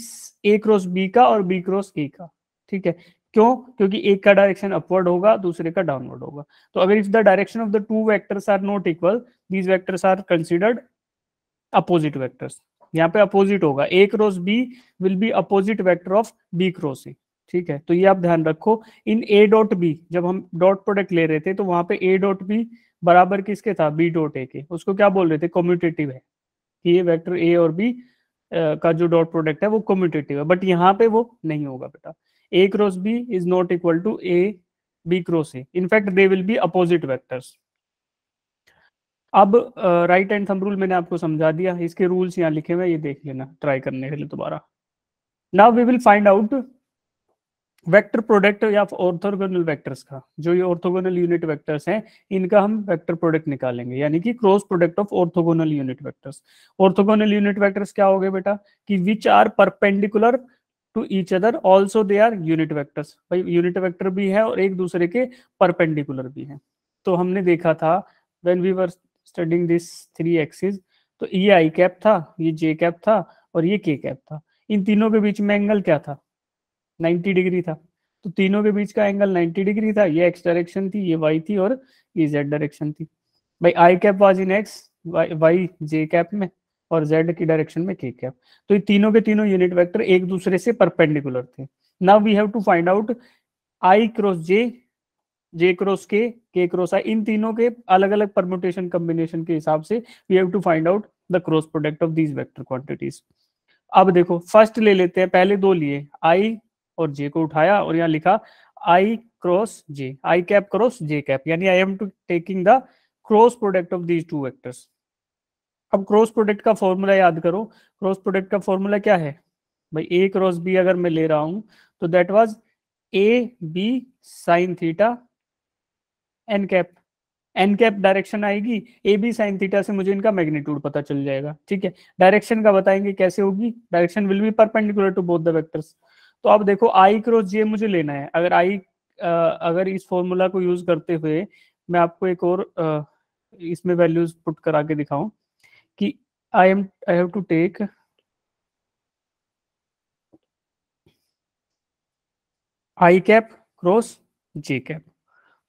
A cross B का और बी क्रॉस ए का ठीक है क्यों क्योंकि एक का डायरेक्शन अपवर्ड होगा दूसरे का डाउनवर्ड होगा तो अगर if the direction of the two vectors are not equal these vectors are considered opposite vectors यहाँ पे अपोजिट होगा A cross B will be opposite vector of B cross A ठीक है तो ये आप ध्यान रखो इन ए डॉट बी जब हम डॉट प्रोडक्ट ले रहे थे तो वहां पे ए डॉट बी बराबर किसके था बी डॉट ए के उसको क्या बोल रहे थे कॉम्यूटेटिव है कि ये वेक्टर ए और बी का जो डॉट प्रोडक्ट है वो कॉम्यूटेटिव है बट यहाँ पे वो नहीं होगा बेटा A cross B is not equal to A B cross A in fact they will be opposite vectors अब राइट एंड थंब रूल मैंने आपको समझा दिया इसके रूल्स यहाँ लिखे हुए ये देख लेना ट्राई करने के लिए दोबारा now we will find out vector product या ऑर्थोगोनल वेक्टर्स का जो ये ऑर्थोगोनल यूनिट वेक्टर्स हैं इनका हम वेक्टर प्रोडक्ट निकालेंगे यानी कि cross product of orthogonal unit vectors orthogonal unit vectors क्या हो गए बेटा कि which are perpendicular to each other also they are unit vectors भाई यूनिट वैक्टर भी है और एक दूसरे के परपेंडिकुलर भी है तो हमने देखा था when we were studying this three axis तो ये आई कैप था ये जे कैप था और ये के कैप था इन तीनों के बीच में एंगल क्या था 90 डिग्री था तो तीनों के बीच का एंगल 90 डिग्री था ये एक्स डायरेक्शन थी ये वाई थी और ये जेड डायरेक्शन थी भाई I cap was in X Y J cap में और जेड की डायरेक्शन में के कैप तो ये तीनों के तीनों यूनिट वैक्टर एक दूसरे से परपेंडिकुलर थे now we have to find out I cross J J cross K K cross आई इन तीनों के अलग अलग परम्यूटेशन कॉम्बिनेशन के हिसाब से we have to find out the cross product of these vector quantities अब देखो फर्स्ट ले लेते हैं पहले दो लिए आई और जे को उठाया और यहाँ लिखा I cross J I cap cross J cap यानी I am to taking the cross product of these two vectors अब क्रॉस प्रोडक्ट का फॉर्मूला याद करो क्रॉस प्रोडक्ट का फॉर्मूला क्या है भाई ए क्रॉस बी अगर मैं ले रहा हूं तो that was A B sine theta N cap N cap direction आएगी ए बी साइन थीटा से मुझे इनका मैग्नीट्यूड पता चल जाएगा ठीक है डायरेक्शन का बताएंगे कैसे होगी direction will be perpendicular to both the vectors तो आप देखो आई क्रॉस जे मुझे लेना है अगर आई अगर इस फॉर्मूला को यूज करते हुए मैं आपको एक और इसमें वैल्यूज पुट करा के दिखाऊं कि I am I have to take I cap cross J cap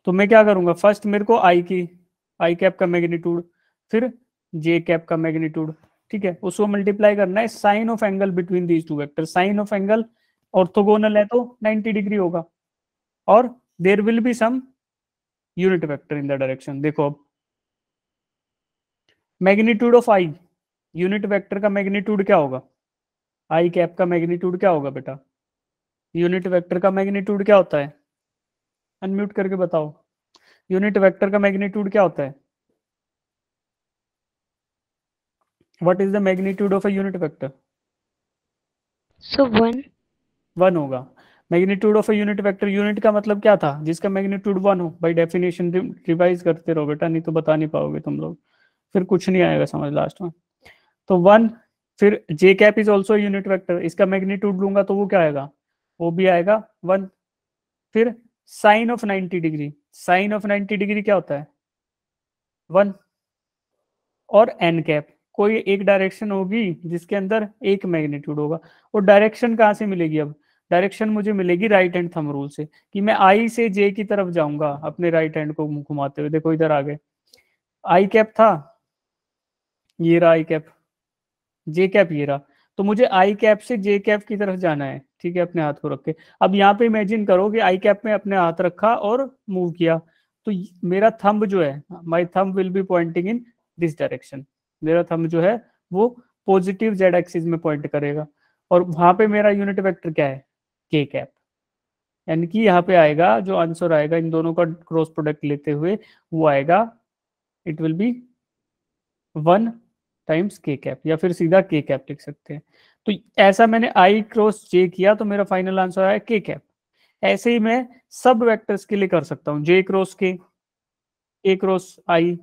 तो मैं क्या करूंगा फर्स्ट मेरे को आई की आई कैप का मैग्नीट्यूड फिर जे कैप का मैग्नीट्यूड ठीक है उसको मल्टीप्लाई करना है sine of angle between these two vector sine of angle orthogonal है तो 90 डिग्री होगा और there will be some unit vector in the direction देखो अब magnitude of I unit vector का मैग्नीट्यूड क्या होगा आई कैप का मैग्नीट्यूड क्या होगा बेटा यूनिट वेक्टर का मैग्नीट्यूड क्या होता है अनम्यूट करके बताओ यूनिट वेक्टर का मैग्नीट्यूड क्या होता है what is the magnitude of a unit vector so one one होगा magnitude of a unit vector unit का मतलब क्या था जिसका मैग्नीट्यूड वन हो बाई डेफिनेशन रिवाइज करते रहो बेटा नहीं तो बता नहीं पाओगे तुम लोग फिर कुछ नहीं आएगा समझ लास्ट में तो वन फिर J cap is also unit vector इसका मैग्नीट्यूड लूंगा तो वो क्या आएगा वो भी आएगा वन फिर sine of 90 degree sine of 90 degree क्या होता है वन और एन कैप कोई एक डायरेक्शन होगी जिसके अंदर एक मैग्नीट्यूड होगा और डायरेक्शन कहाँ से मिलेगी अब डायरेक्शन मुझे मिलेगी राइट हैंड थम रूल से कि मैं आई से जे की तरफ जाऊंगा अपने राइट हैंड को घुमाते हुए देखो इधर आ गए आई कैप था ये रहा आई कैप जे कैप ये रहा तो मुझे आई कैप से जे कैप की तरफ जाना है ठीक है अपने हाथ को रख के अब यहाँ पे इमेजिन करो कि आई कैप में अपने हाथ रखा और मूव किया तो मेरा थंब जो है my thumb will be pointing in this direction मेरा थंब जो है वो पॉजिटिव जेड एक्सिस में पॉइंट करेगा और वहां पे मेरा यूनिट वेक्टर क्या है के कैप यानी कि यहाँ पे आएगा जो आंसर आएगा इन दोनों का क्रॉस प्रोडक्ट लेते हुए वो आएगा it will be one times के कैप या फिर सीधा के कैप लिख सकते हैं तो ऐसा मैंने आई क्रॉस जे किया तो मेरा फाइनल आंसर आया के कैप ऐसे ही मैं सब वेक्टर्स के लिए कर सकता हूं जे क्रॉस के ए क्रॉस आई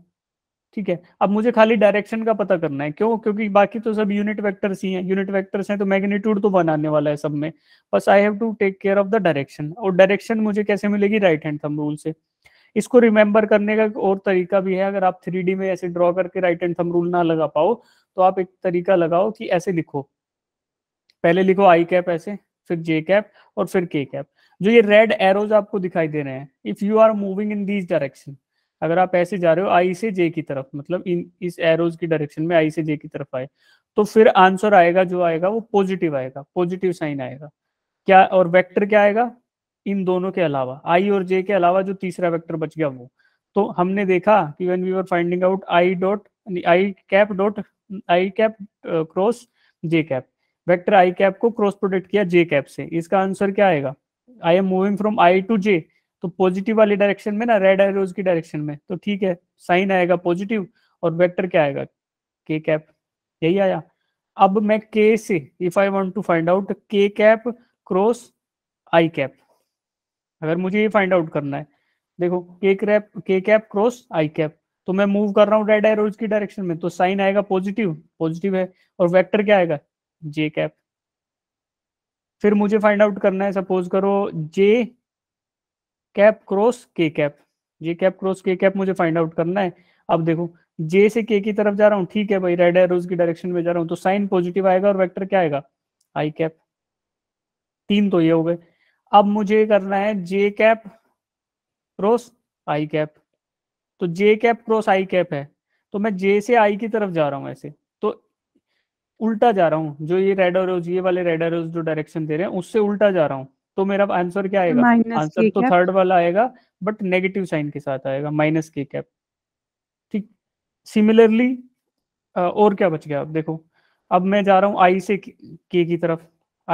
ठीक है अब मुझे खाली डायरेक्शन का पता करना है क्यों क्योंकि बाकी तो सब यूनिट वेक्टर्स ही हैं यूनिट वेक्टर्स हैं तो मैग्नीट्यूड तो बनाने वाला है सब में बस I have to take care of the direction और डायरेक्शन मुझे कैसे मिलेगी राइट हैंड थंब रूल से इसको रिमेंबर करने का और तरीका भी है अगर आप थ्री में ऐसे ड्रॉ करके राइट हैंड थंब रूल ना लगा पाओ तो आप एक तरीका लगाओ कि ऐसे लिखो पहले लिखो आई कैप ऐसे फिर जे कैप और फिर के कैप जो ये रेड एरोज आपको दिखाई दे रहे हैं if you are moving in this direction अगर आप ऐसे जा रहे हो आई से जे की तरफ मतलब इन इस एरोज की डायरेक्शन में आई से जे की तरफ आए तो फिर आंसर आएगा जो आएगा वो पॉजिटिव आएगा पॉजिटिव साइन आएगा क्या और वेक्टर क्या आएगा इन दोनों के अलावा आई और जे के अलावा जो तीसरा वेक्टर बच गया वो तो हमने देखा कि when we were finding out I dot I cap dot I cap cross J cap vector I cap को क्रॉस प्रोडक्ट किया जे कैप से इसका आंसर क्या आएगा I am moving from I to J तो पॉजिटिव वाली direction में ना रेड एरोज की डायरेक्शन में तो ठीक है साइन आएगा पॉजिटिव और वेक्टर क्या आएगा के कैप यही आया अब मैं के से if I want to find out K cap cross I cap अगर मुझे ये फाइंड आउट करना है देखो के cap K cap cross I cap तो मैं मूव कर रहा हूँ रेड एरोज की डायरेक्शन में तो साइन आएगा पॉजिटिव पॉजिटिव है और वेक्टर क्या आएगा जे कैप फिर मुझे फाइंड आउट करना है सपोज करो J cap cross K cap J cap cross K cap मुझे फाइंड आउट करना है अब देखो जे से के की तरफ जा रहा हूँ ठीक है भाई रेड एरोज की डायरेक्शन में जा रहा हूँ तो साइन पॉजिटिव आएगा और वेक्टर क्या आएगा आई कैप तीन तो ये हो गए अब मुझे करना है J cap cross I cap तो J cap cross I cap है तो मैं जे से आई की तरफ जा रहा हूँ ऐसे उल्टा जा रहा हूँ जो ये रेड और ये वाले रेड और जो डायरेक्शन दे रहे हैं उससे उल्टा जा रहा हूँ तो मेरा आंसर क्या आएगा आंसर तो थर्ड वाला आएगा बट नेगेटिव साइन के साथ आएगा माइनस के कैप ठीक सिमिलरली और क्या बच गया अब देखो अब मैं जा रहा हूँ आई से के की तरफ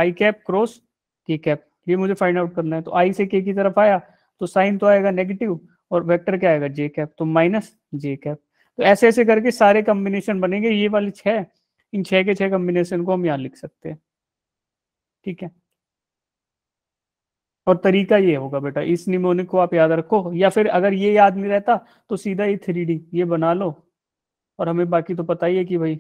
I cap cross K cap ये मुझे फाइंड आउट करना है तो आई से के की तरफ आया तो साइन तो आएगा नेगेटिव और वेक्टर क्या आएगा जे कैप तो माइनस जे कैप तो ऐसे ऐसे करके सारे कॉम्बिनेशन बनेंगे ये वाले छह इन छह के छह कम्बिनेशन को हम यहाँ लिख सकते हैं ठीक है और तरीका ये होगा बेटा इस निमोनिक को आप याद रखो या फिर अगर ये याद नहीं रहता तो सीधा ये थ्री डी ये बना लो और हमें बाकी तो पता ही है कि भाई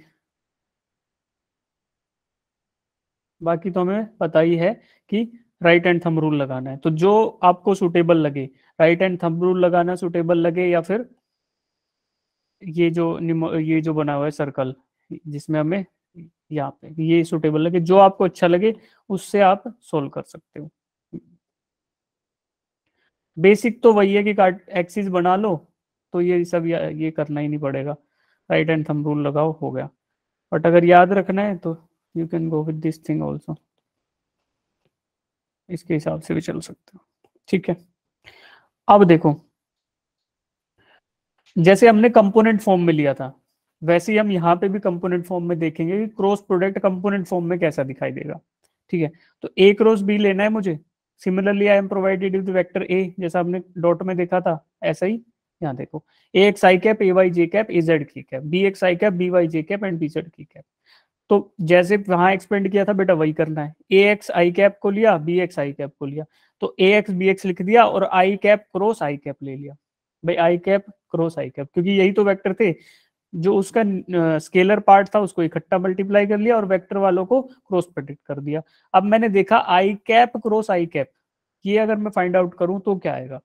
बाकी तो हमें पता ही है कि राइट एंड थम रूल लगाना है तो जो आपको सुटेबल लगे राइट एंड थम रूल लगाना सुटेबल लगे या फिर ये जो ये जो बना हुआ है सर्कल जिसमें हमें यहाँ पे ये सुटेबल लगे जो आपको अच्छा लगे उससे आप सोल्व कर सकते हो बेसिक तो वही है कि काट एक्सिस बना लो तो ये सब ये करना ही नहीं पड़ेगा राइट एंड थंब रूल लगाओ हो गया बट अगर याद रखना है तो you can go with this thing also इसके हिसाब से भी चल सकते हो ठीक है अब देखो जैसे हमने कंपोनेंट फॉर्म में लिया था वैसे ही हम यहाँ पे भी कंपोनेंट फॉर्म में देखेंगे कि क्रॉस प्रोडक्ट कंपोनेंट फॉर्म में कैसा दिखाई देगा ठीक है तो ए क्रॉस बी लेना है मुझे similarly I am provided with vector A जैसा हमने डॉट में देखा था ऐसा ही यहाँ देखो A x I cap A Y J cap A Z की cap B x I cap B Y J cap and B Z की कैप तो जैसे वहां एक्सपेंड किया था बेटा वही करना है ए एक्स आई कैप को लिया बी एक्स आई कैप को लिया तो ए एक्स बी एक्स लिख दिया और I cap cross I cap ले लिया भाई I cap cross I cap क्योंकि यही तो वेक्टर थे जो उसका स्केलर पार्ट था उसको इकट्ठा मल्टीप्लाई कर लिया और वेक्टर वालों को क्रॉस प्रोडक्ट कर दिया अब मैंने देखा I cap cross I cap ये अगर मैं फाइंड आउट करूं तो क्या आएगा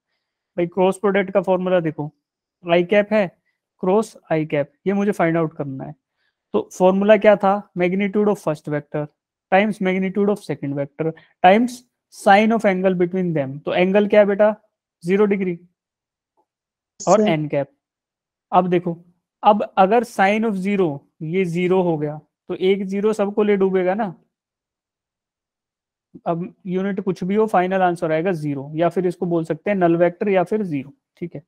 भाई क्रॉस प्रोडक्ट का फॉर्मूला देखो आई कैप है क्रॉस आई कैप ये मुझे फाइंड आउट करना है तो फॉर्मूला क्या था magnitude of first vector times magnitude of second vector times sine of angle between them तो एंगल क्या है बेटा जीरो डिग्री और एन कैप अब देखो अब अगर साइन ऑफ जीरो ये जीरो हो गया तो एक जीरो सबको ले डूबेगा ना अब यूनिट कुछ भी हो फाइनल आंसर आएगा जीरो या फिर इसको बोल सकते हैं नल वेक्टर या फिर जीरो ठीक है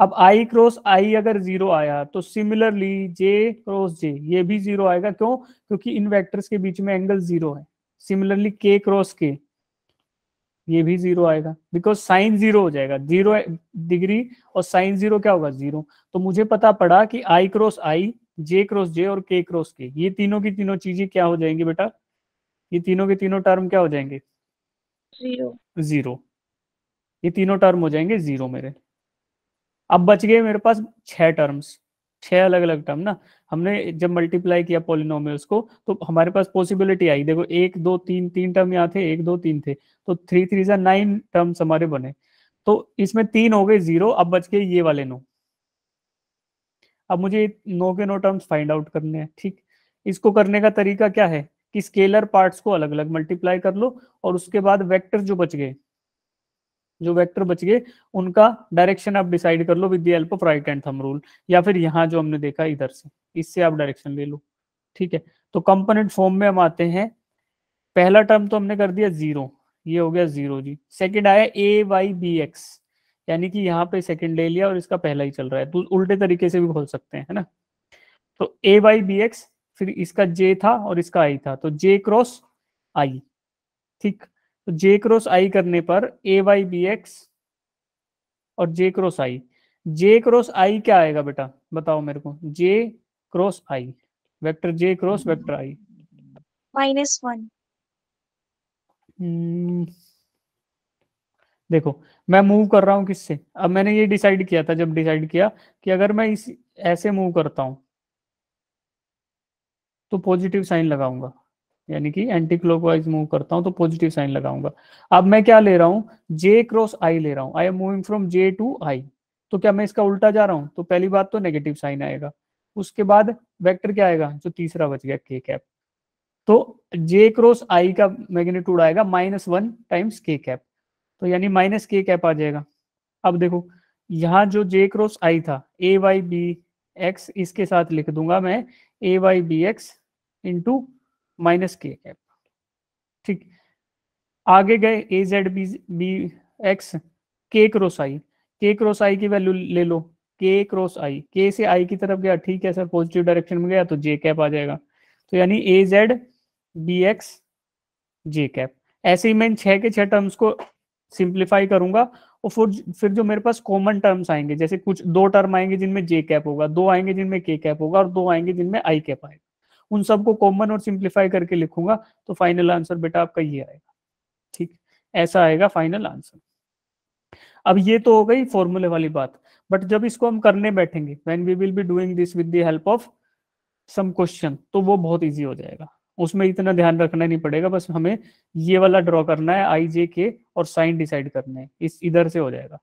अब आई क्रॉस आई अगर जीरो आया तो सिमिलरली जे क्रॉस जे ये भी जीरो आएगा क्यों क्योंकि इन वेक्टर्स के बीच में एंगल जीरो है सिमिलरली के क्रॉस के ये भी जीरो आएगा बिकॉज साइन जीरो हो जाएगा जीरो डिग्री और साइन जीरो क्या होगा जीरो तो मुझे पता पड़ा कि आई क्रॉस आई जे क्रॉस जे और के क्रॉस के ये तीनों की तीनों चीजें क्या हो जाएंगी बेटा ये तीनों के तीनों टर्म क्या हो जाएंगे जीरो जीरो ये तीनों टर्म हो जाएंगे जीरो मेरे अब बच गए मेरे पास छह टर्म्स छह अलग अलग टर्म ना हमने जब मल्टीप्लाई किया पोलिनोम को तो हमारे पास पॉसिबिलिटी आई देखो एक दो तीन तीन टर्म यहाँ थे एक दो तीन थे तो थ्री थ्री या नाइन टर्म्स हमारे बने तो इसमें तीन हो गए जीरो अब बच गए ये वाले नो अब मुझे नो के नो टर्म्स फाइंड आउट करने हैं ठीक इसको करने का तरीका क्या है कि स्केलर पार्ट्स को अलग अलग मल्टीप्लाई कर लो और उसके बाद वेक्टर जो बच गए जो वेक्टर बच गए उनका डायरेक्शन आप डिसाइड कर लो with help of right hand thumb rule या फिर यहाँ जो हमने देखा इधर से इससे आप डायरेक्शन ले लो ठीक है तो कंपोनेंट फॉर्म में हम आते हैं पहला टर्म तो हमने कर दिया जीरो ये हो गया जीरो जी सेकेंड आया ए वाई बी एक्स यानी कि यहाँ पे सेकेंड ले लिया और इसका पहला ही चल रहा है तो उल्टे तरीके से भी खोल सकते हैं है ना तो ए वाई बी एक्स फिर इसका जे था और इसका आई था तो जे क्रॉस आई ठीक तो जे क्रॉस आई करने पर ए वाई बी एक्स और जे cross I J cross I क्या आएगा बेटा बताओ मेरे को J cross I vector J cross vector I minus one देखो मैं मूव कर रहा हूँ किससे अब मैंने ये डिसाइड किया था जब डिसाइड किया कि अगर मैं इस ऐसे मूव करता हूं तो पॉजिटिव साइन लगाऊंगा यानी कि एंटी क्लॉकवाइज मूव करता हूं तो पॉजिटिव साइन लगाऊंगा अब मैं क्या ले रहा हूं जे क्रॉस आई ले रहा हूं I am moving from J to I तो क्या मैं इसका उल्टा जा रहा हूं तो पहली बात तो नेगेटिव साइन आएगा उसके बाद वेक्टर क्या आएगा जो तीसरा बच गया के कैप तो जे क्रॉस आई का मैग्नीट्यूड आएगा माइनस वन टाइम्स के कैप तो यानी माइनस के कैप आ जाएगा अब देखो यहाँ जो जे क्रॉस आई था ए वाई बी एक्स इसके साथ लिख दूंगा मैं A Y B X into minus K cap ठीक आगे गए A Z B B X K cross I K cross आई की वैल्यू ले लो के क्रोस आई के से आई की तरफ गया ठीक है सर पॉजिटिव डायरेक्शन में गया तो जे कैप आ जाएगा तो यानी A Z B X J cap ऐसे ही मैं छह के छह टर्म्स को सिंप्लीफाई करूंगा और फिर फिर जो मेरे पास कॉमन टर्म्स आएंगे जैसे कुछ दो टर्म आएंगे जिनमें जे कैप होगा दो आएंगे जिनमें के कैप होगा और दो आएंगे जिनमें आई कैप आएगा उन सबको कॉमन और सिंप्लीफाई करके लिखूंगा तो फाइनल आंसर बेटा आपका ये आएगा ठीक ऐसा आएगा फाइनल आंसर अब ये तो हो गई फॉर्मूले वाली बात बट जब इसको हम करने बैठेंगे when we will be doing this with the help of some question तो वो बहुत ईजी हो जाएगा उसमें इतना ध्यान रखना नहीं पड़ेगा बस हमें ये वाला ड्रॉ करना है आई जे के और साइन डिसाइड करना है इस इधर से हो जाएगा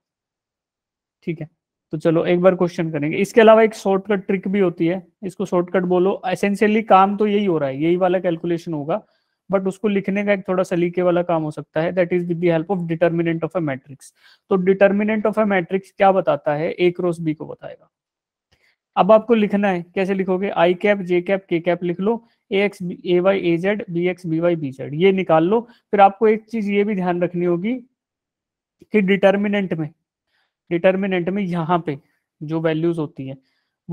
ठीक है तो चलो एक बार क्वेश्चन करेंगे इसके अलावा एक शॉर्टकट ट्रिक भी होती है इसको शॉर्टकट बोलो एसेंशियली काम तो यही हो रहा है यही वाला कैलकुलेशन होगा बट उसको लिखने का एक थोड़ा सलीके वाला काम हो सकता है that is with help of determinant of a matrix तो डिटर्मिनेंट ऑफ ए मैट्रिक्स क्या बताता है ए क्रॉस बी को बताएगा अब आपको लिखना है कैसे लिखोगे I cap J cap K cap लिख लो A X A Y A Z B X B Y B Z ये निकाल लो फिर आपको एक चीज ये भी ध्यान रखनी होगी कि डिटर्मिनेंट में डिटर्मिनेंट में यहाँ पे जो वैल्यूज होती है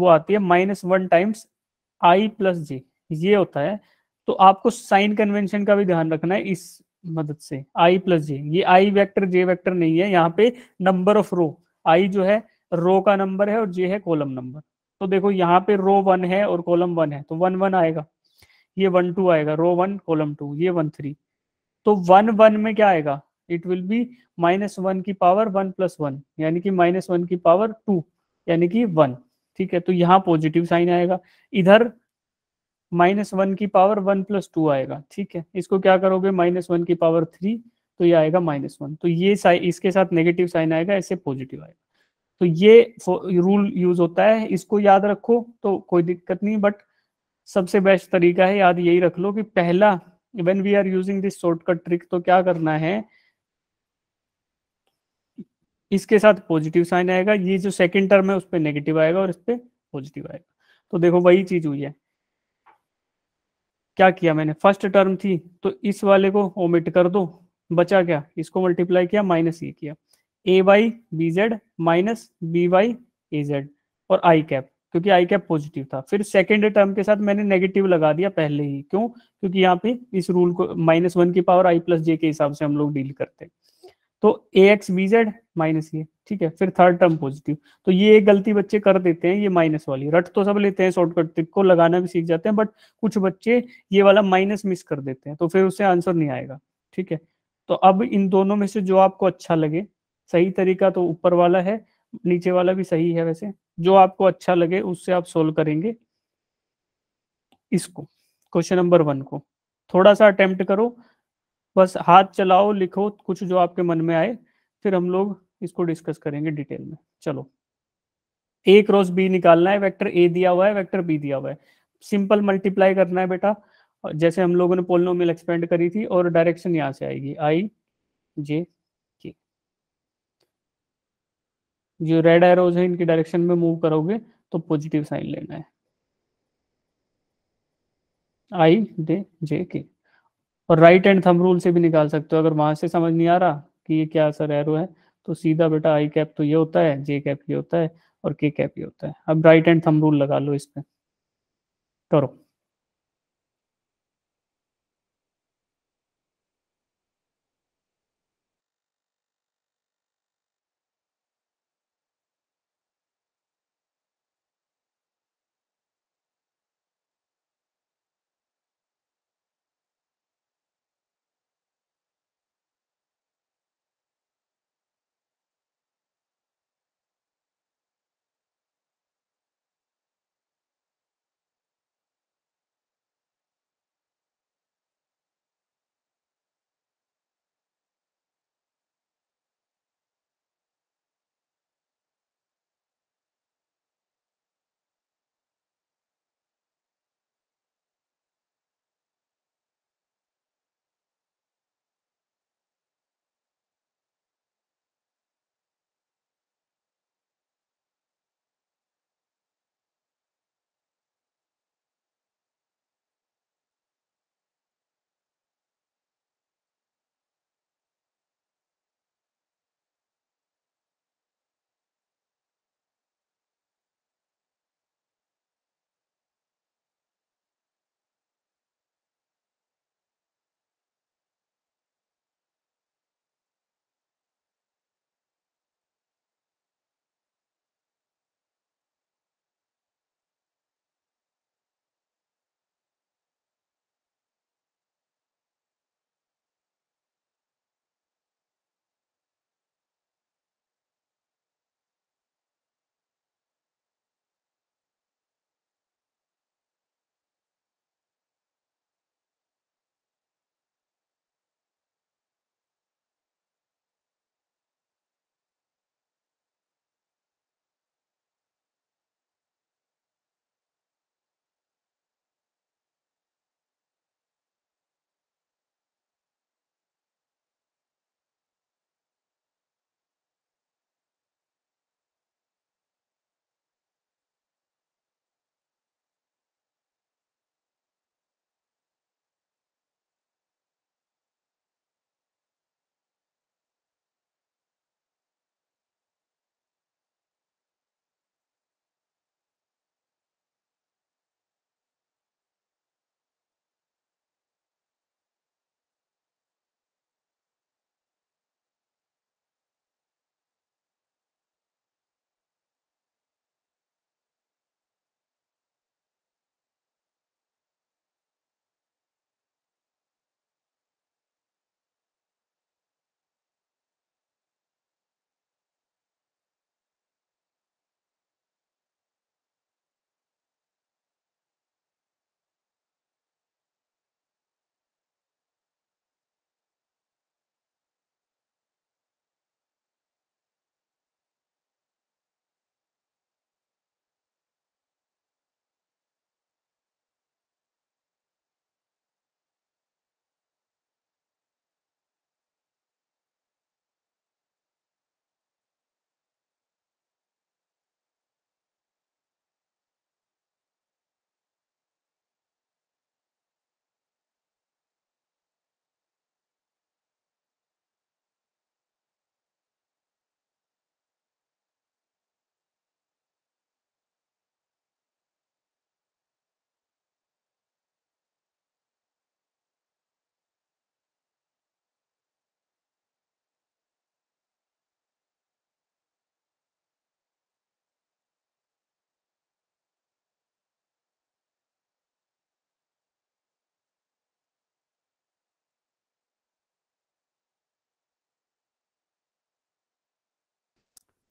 वो आती है minus one times I plus J ये होता है तो आपको साइन कन्वेंशन का भी ध्यान रखना है इस मदद से आई प्लस जे ये आई वैक्टर जे वैक्टर नहीं है यहाँ पे नंबर ऑफ रो आई जो है रो का नंबर है और जे है कॉलम नंबर तो देखो यहाँ पे रो वन है और कॉलम वन है तो वन वन आएगा ये वन टू आएगा रो वन कॉलम टू ये वन थ्री तो वन वन में क्या आएगा it will be minus one की पावर वन प्लस वन यानी कि माइनस वन की पावर टू यानी कि वन ठीक है तो यहाँ पॉजिटिव साइन आएगा इधर माइनस वन की पावर वन प्लस टू आएगा ठीक है इसको क्या करोगे माइनस वन की पावर थ्री तो ये आएगा माइनस वन तो ये इसके साथ नेगेटिव साइन आएगा ऐसे पॉजिटिव आएगा तो ये रूल यूज होता है इसको याद रखो तो कोई दिक्कत नहीं बट सबसे बेस्ट तरीका है याद यही रख लो कि पहला when we are using this shortcut trick तो क्या करना है इसके साथ पॉजिटिव साइन आएगा ये जो सेकेंड टर्म है उस पर नेगेटिव आएगा और इस पर पॉजिटिव आएगा तो देखो वही चीज हुई है क्या किया मैंने फर्स्ट टर्म थी तो इस वाले को ओमिट कर दो बचा क्या इसको मल्टीप्लाई किया माइनस ये किया A by B Z minus B Y A Z और आई कैप क्योंकि आई कैप पॉजिटिव था फिर सेकेंड टर्म के साथ मैंने नेगेटिव लगा दिया पहले ही क्यों क्योंकि यहाँ पे इस रूल को माइनस वन की पावर आई प्लस जे के हिसाब से हम लोग डील करते हैं तो ए एक्स बी जेड माइनस ये ठीक है फिर थर्ड टर्म पॉजिटिव तो ये एक गलती बच्चे कर देते हैं ये माइनस वाली रट तो सब लेते हैं शॉर्टकट ट्रिक को लगाना भी सीख जाते हैं बट कुछ बच्चे ये वाला माइनस मिस कर देते हैं तो फिर उससे आंसर नहीं आएगा ठीक है तो अब इन दोनों में से जो आपको अच्छा लगे सही तरीका तो ऊपर वाला है नीचे वाला भी सही है वैसे जो आपको अच्छा लगे उससे आप सोल्व करेंगे इसको क्वेश्चन नंबर वन को थोड़ा सा अटेम्प्ट करो बस हाथ चलाओ लिखो कुछ जो आपके मन में आए फिर हम लोग इसको डिस्कस करेंगे डिटेल में चलो ए क्रॉस बी निकालना है वेक्टर ए दिया हुआ है वेक्टर बी दिया हुआ है सिंपल मल्टीप्लाई करना है बेटा जैसे हम लोगों ने पोलिनोमियल एक्सपेंड करी थी और डायरेक्शन यहां से आएगी आई जे के जो रेड एरोज है इनकी डायरेक्शन में मूव करोगे तो पॉजिटिव साइन लेना है आई डे जे के और राइट एंड थम रूल से भी निकाल सकते हो अगर वहां से समझ नहीं आ रहा कि ये क्या सर एरो है तो सीधा बेटा आई कैप तो ये होता है जे कैप ये होता है और के कैप ये होता है अब राइट एंड थम रूल लगा लो इस पर करो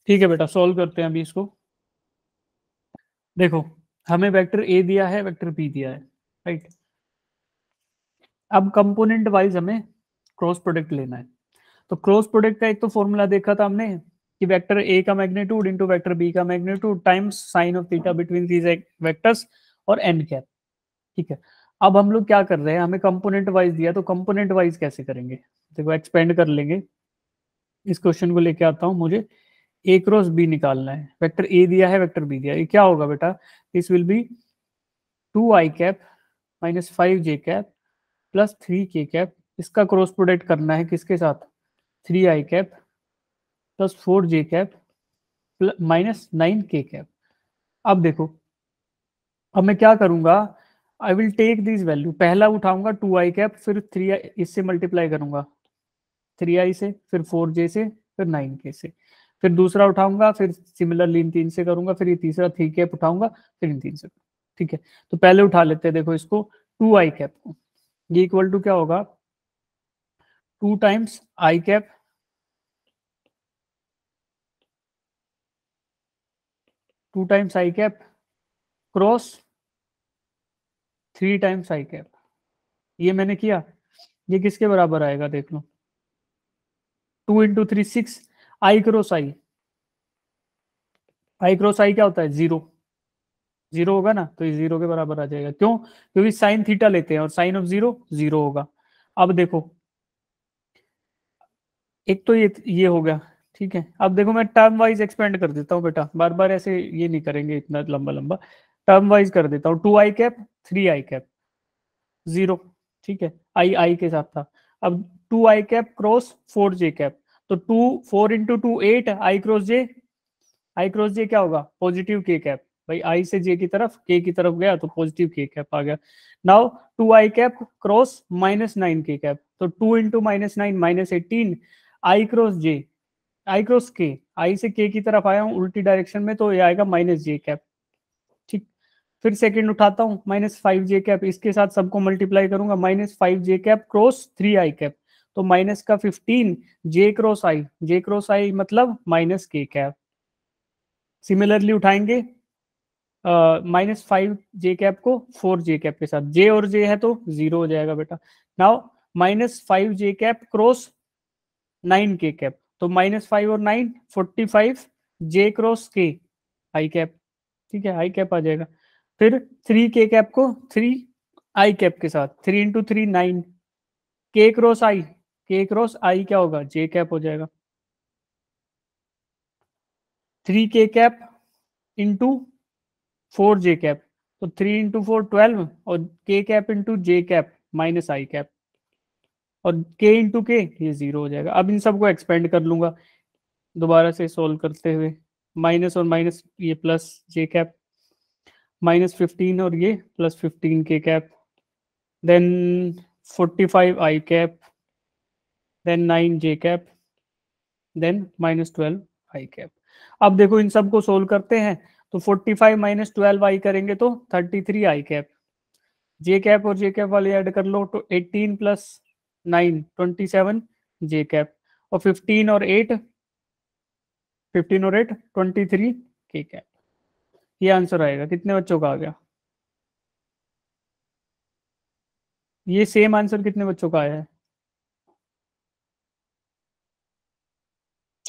ठीक है बेटा सॉल्व करते हैं अभी इसको देखो हमें वेक्टर ए दिया है वेक्टर बी दिया है राइट अब कंपोनेंट वाइज हमें क्रॉस प्रोडक्ट लेना है तो क्रॉस प्रोडक्ट का एक तो फॉर्मूला देखा था हमने कि वेक्टर ए का मैग्नीट्यूड इनटू वेक्टर बी का magnitude times sine of theta between these vectors और एन कैप ठीक है अब हम लोग क्या कर रहे हैं हमें कंपोनेंट वाइज दिया तो कंपोनेंट वाइज कैसे करेंगे देखो एक्सपेंड कर लेंगे इस क्वेश्चन को लेके आता हूं मुझे ए क्रॉस बी निकालना है वेक्टर ए दिया है वेक्टर बी दिया है क्या होगा बेटा this will be two I cap minus five J cap plus three K cap इसका क्रॉस प्रोडक्ट करना है किसके साथ three I cap plus four J cap minus nine K cap अब देखो अब मैं क्या करूंगा I will take this value पहला उठाऊंगा टू आई कैप फिर थ्री आई इससे मल्टीप्लाई करूंगा थ्री आई से फिर फोर जे से फिर नाइन के से फिर दूसरा उठाऊंगा फिर सिमिलरली इन तीन से करूंगा फिर ये तीसरा थ्री कैप उठाऊंगा फिर इन तीन से ठीक है तो पहले उठा लेते हैं देखो इसको टू आई कैप को ये इक्वल टू क्या होगा two times I cap two times I cap cross three times I cap ये मैंने किया ये किसके बराबर आएगा देख लो two into three six I cross I I cross I क्या होता है जीरो जीरो होगा ना तो ये जीरो के बराबर आ जाएगा क्यों क्योंकि साइन थीटा लेते हैं और साइन ऑफ जीरो जीरो होगा अब देखो एक तो ये ये हो गया ठीक है अब देखो मैं टर्म वाइज एक्सपेंड कर देता हूँ बेटा बार बार ऐसे ये नहीं करेंगे इतना लंबा लंबा टर्म वाइज कर देता हूँ two I cap three I cap zero ठीक है आई आई के साथ था अब two I cap cross four J cap तो two four into two eight I cross J I cross J क्या होगा पॉजिटिव के कैप भाई आई से जे की तरफ के की तरफ गया तो पॉजिटिव के कैप आ गया now two I cap cross minus nine K cap तो two into minus nine minus eighteen I cross J I cross K I से के की तरफ आया हूँ उल्टी डायरेक्शन में तो ये आएगा माइनस जे कैप ठीक फिर सेकेंड उठाता हूँ माइनस फाइव जे कैप इसके साथ सबको मल्टीप्लाई करूंगा minus five J cap cross three I cap तो माइनस का fifteen J cross I J cross I मतलब माइनस के कैप सिमिलरली उठाएंगे माइनस फाइव जे कैप को फोर जे कैप के साथ जे और जे है तो जीरो हो जाएगा बेटा now minus five J cap cross nine K cap तो माइनस फाइव और nine forty five J cross K I cap ठीक है आई कैप आ जाएगा फिर थ्री के कैप को थ्री आई कैप के साथ three into three nine K cross I K cross I क्या होगा जे कैप हो जाएगा three K cap into four J cap तो थ्री इंटू फोर ट्वेल्व और K cap into J cap minus I cap और K into के ये zero हो जाएगा अब इन सबको एक्सपेंड कर लूंगा दोबारा से सोल्व करते हुए माइनस और माइनस ये plus J cap minus fifteen और ये plus fifteen K cap then forty five I cap then nine J cap then minus twelve I cap अब देखो इन सबको सोल्व करते हैं तो forty five minus twelve I करेंगे तो thirty three I cap J cap और जे कैप वाले ऐड कर लो तो eighteen plus nine twenty seven J cap और फिफ्टीन और एट फिफ्टीन और eight twenty three K cap ये आंसर आएगा कितने बच्चों का आ गया ये सेम आंसर कितने बच्चों का आया है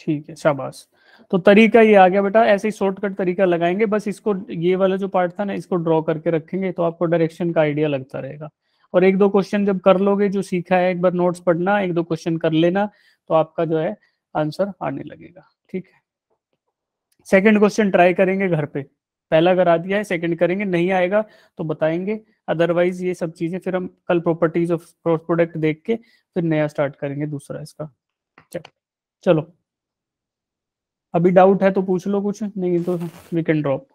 ठीक है शाबाश तो तरीका ये आ गया बेटा ऐसे ही शॉर्टकट तरीका लगाएंगे बस इसको ये वाला जो पार्ट था ना इसको ड्रॉ करके रखेंगे तो आपको डायरेक्शन का आइडिया लगता रहेगा और एक दो क्वेश्चन जब कर लोगे जो सीखा है एक बार नोट्स पढ़ना एक दो क्वेश्चन कर लेना तो आपका जो है आंसर आने लगेगा ठीक है सेकेंड क्वेश्चन ट्राई करेंगे घर पे पहला आ दिया है सेकंड करेंगे नहीं आएगा तो बताएंगे अदरवाइज ये सब चीजें फिर हम कल प्रॉपर्टीज ऑफ प्रोडक्ट देख के फिर नया स्टार्ट करेंगे दूसरा इसका चलो अभी डाउट है तो पूछ लो कुछ नहीं तो वी कैन ड्रॉप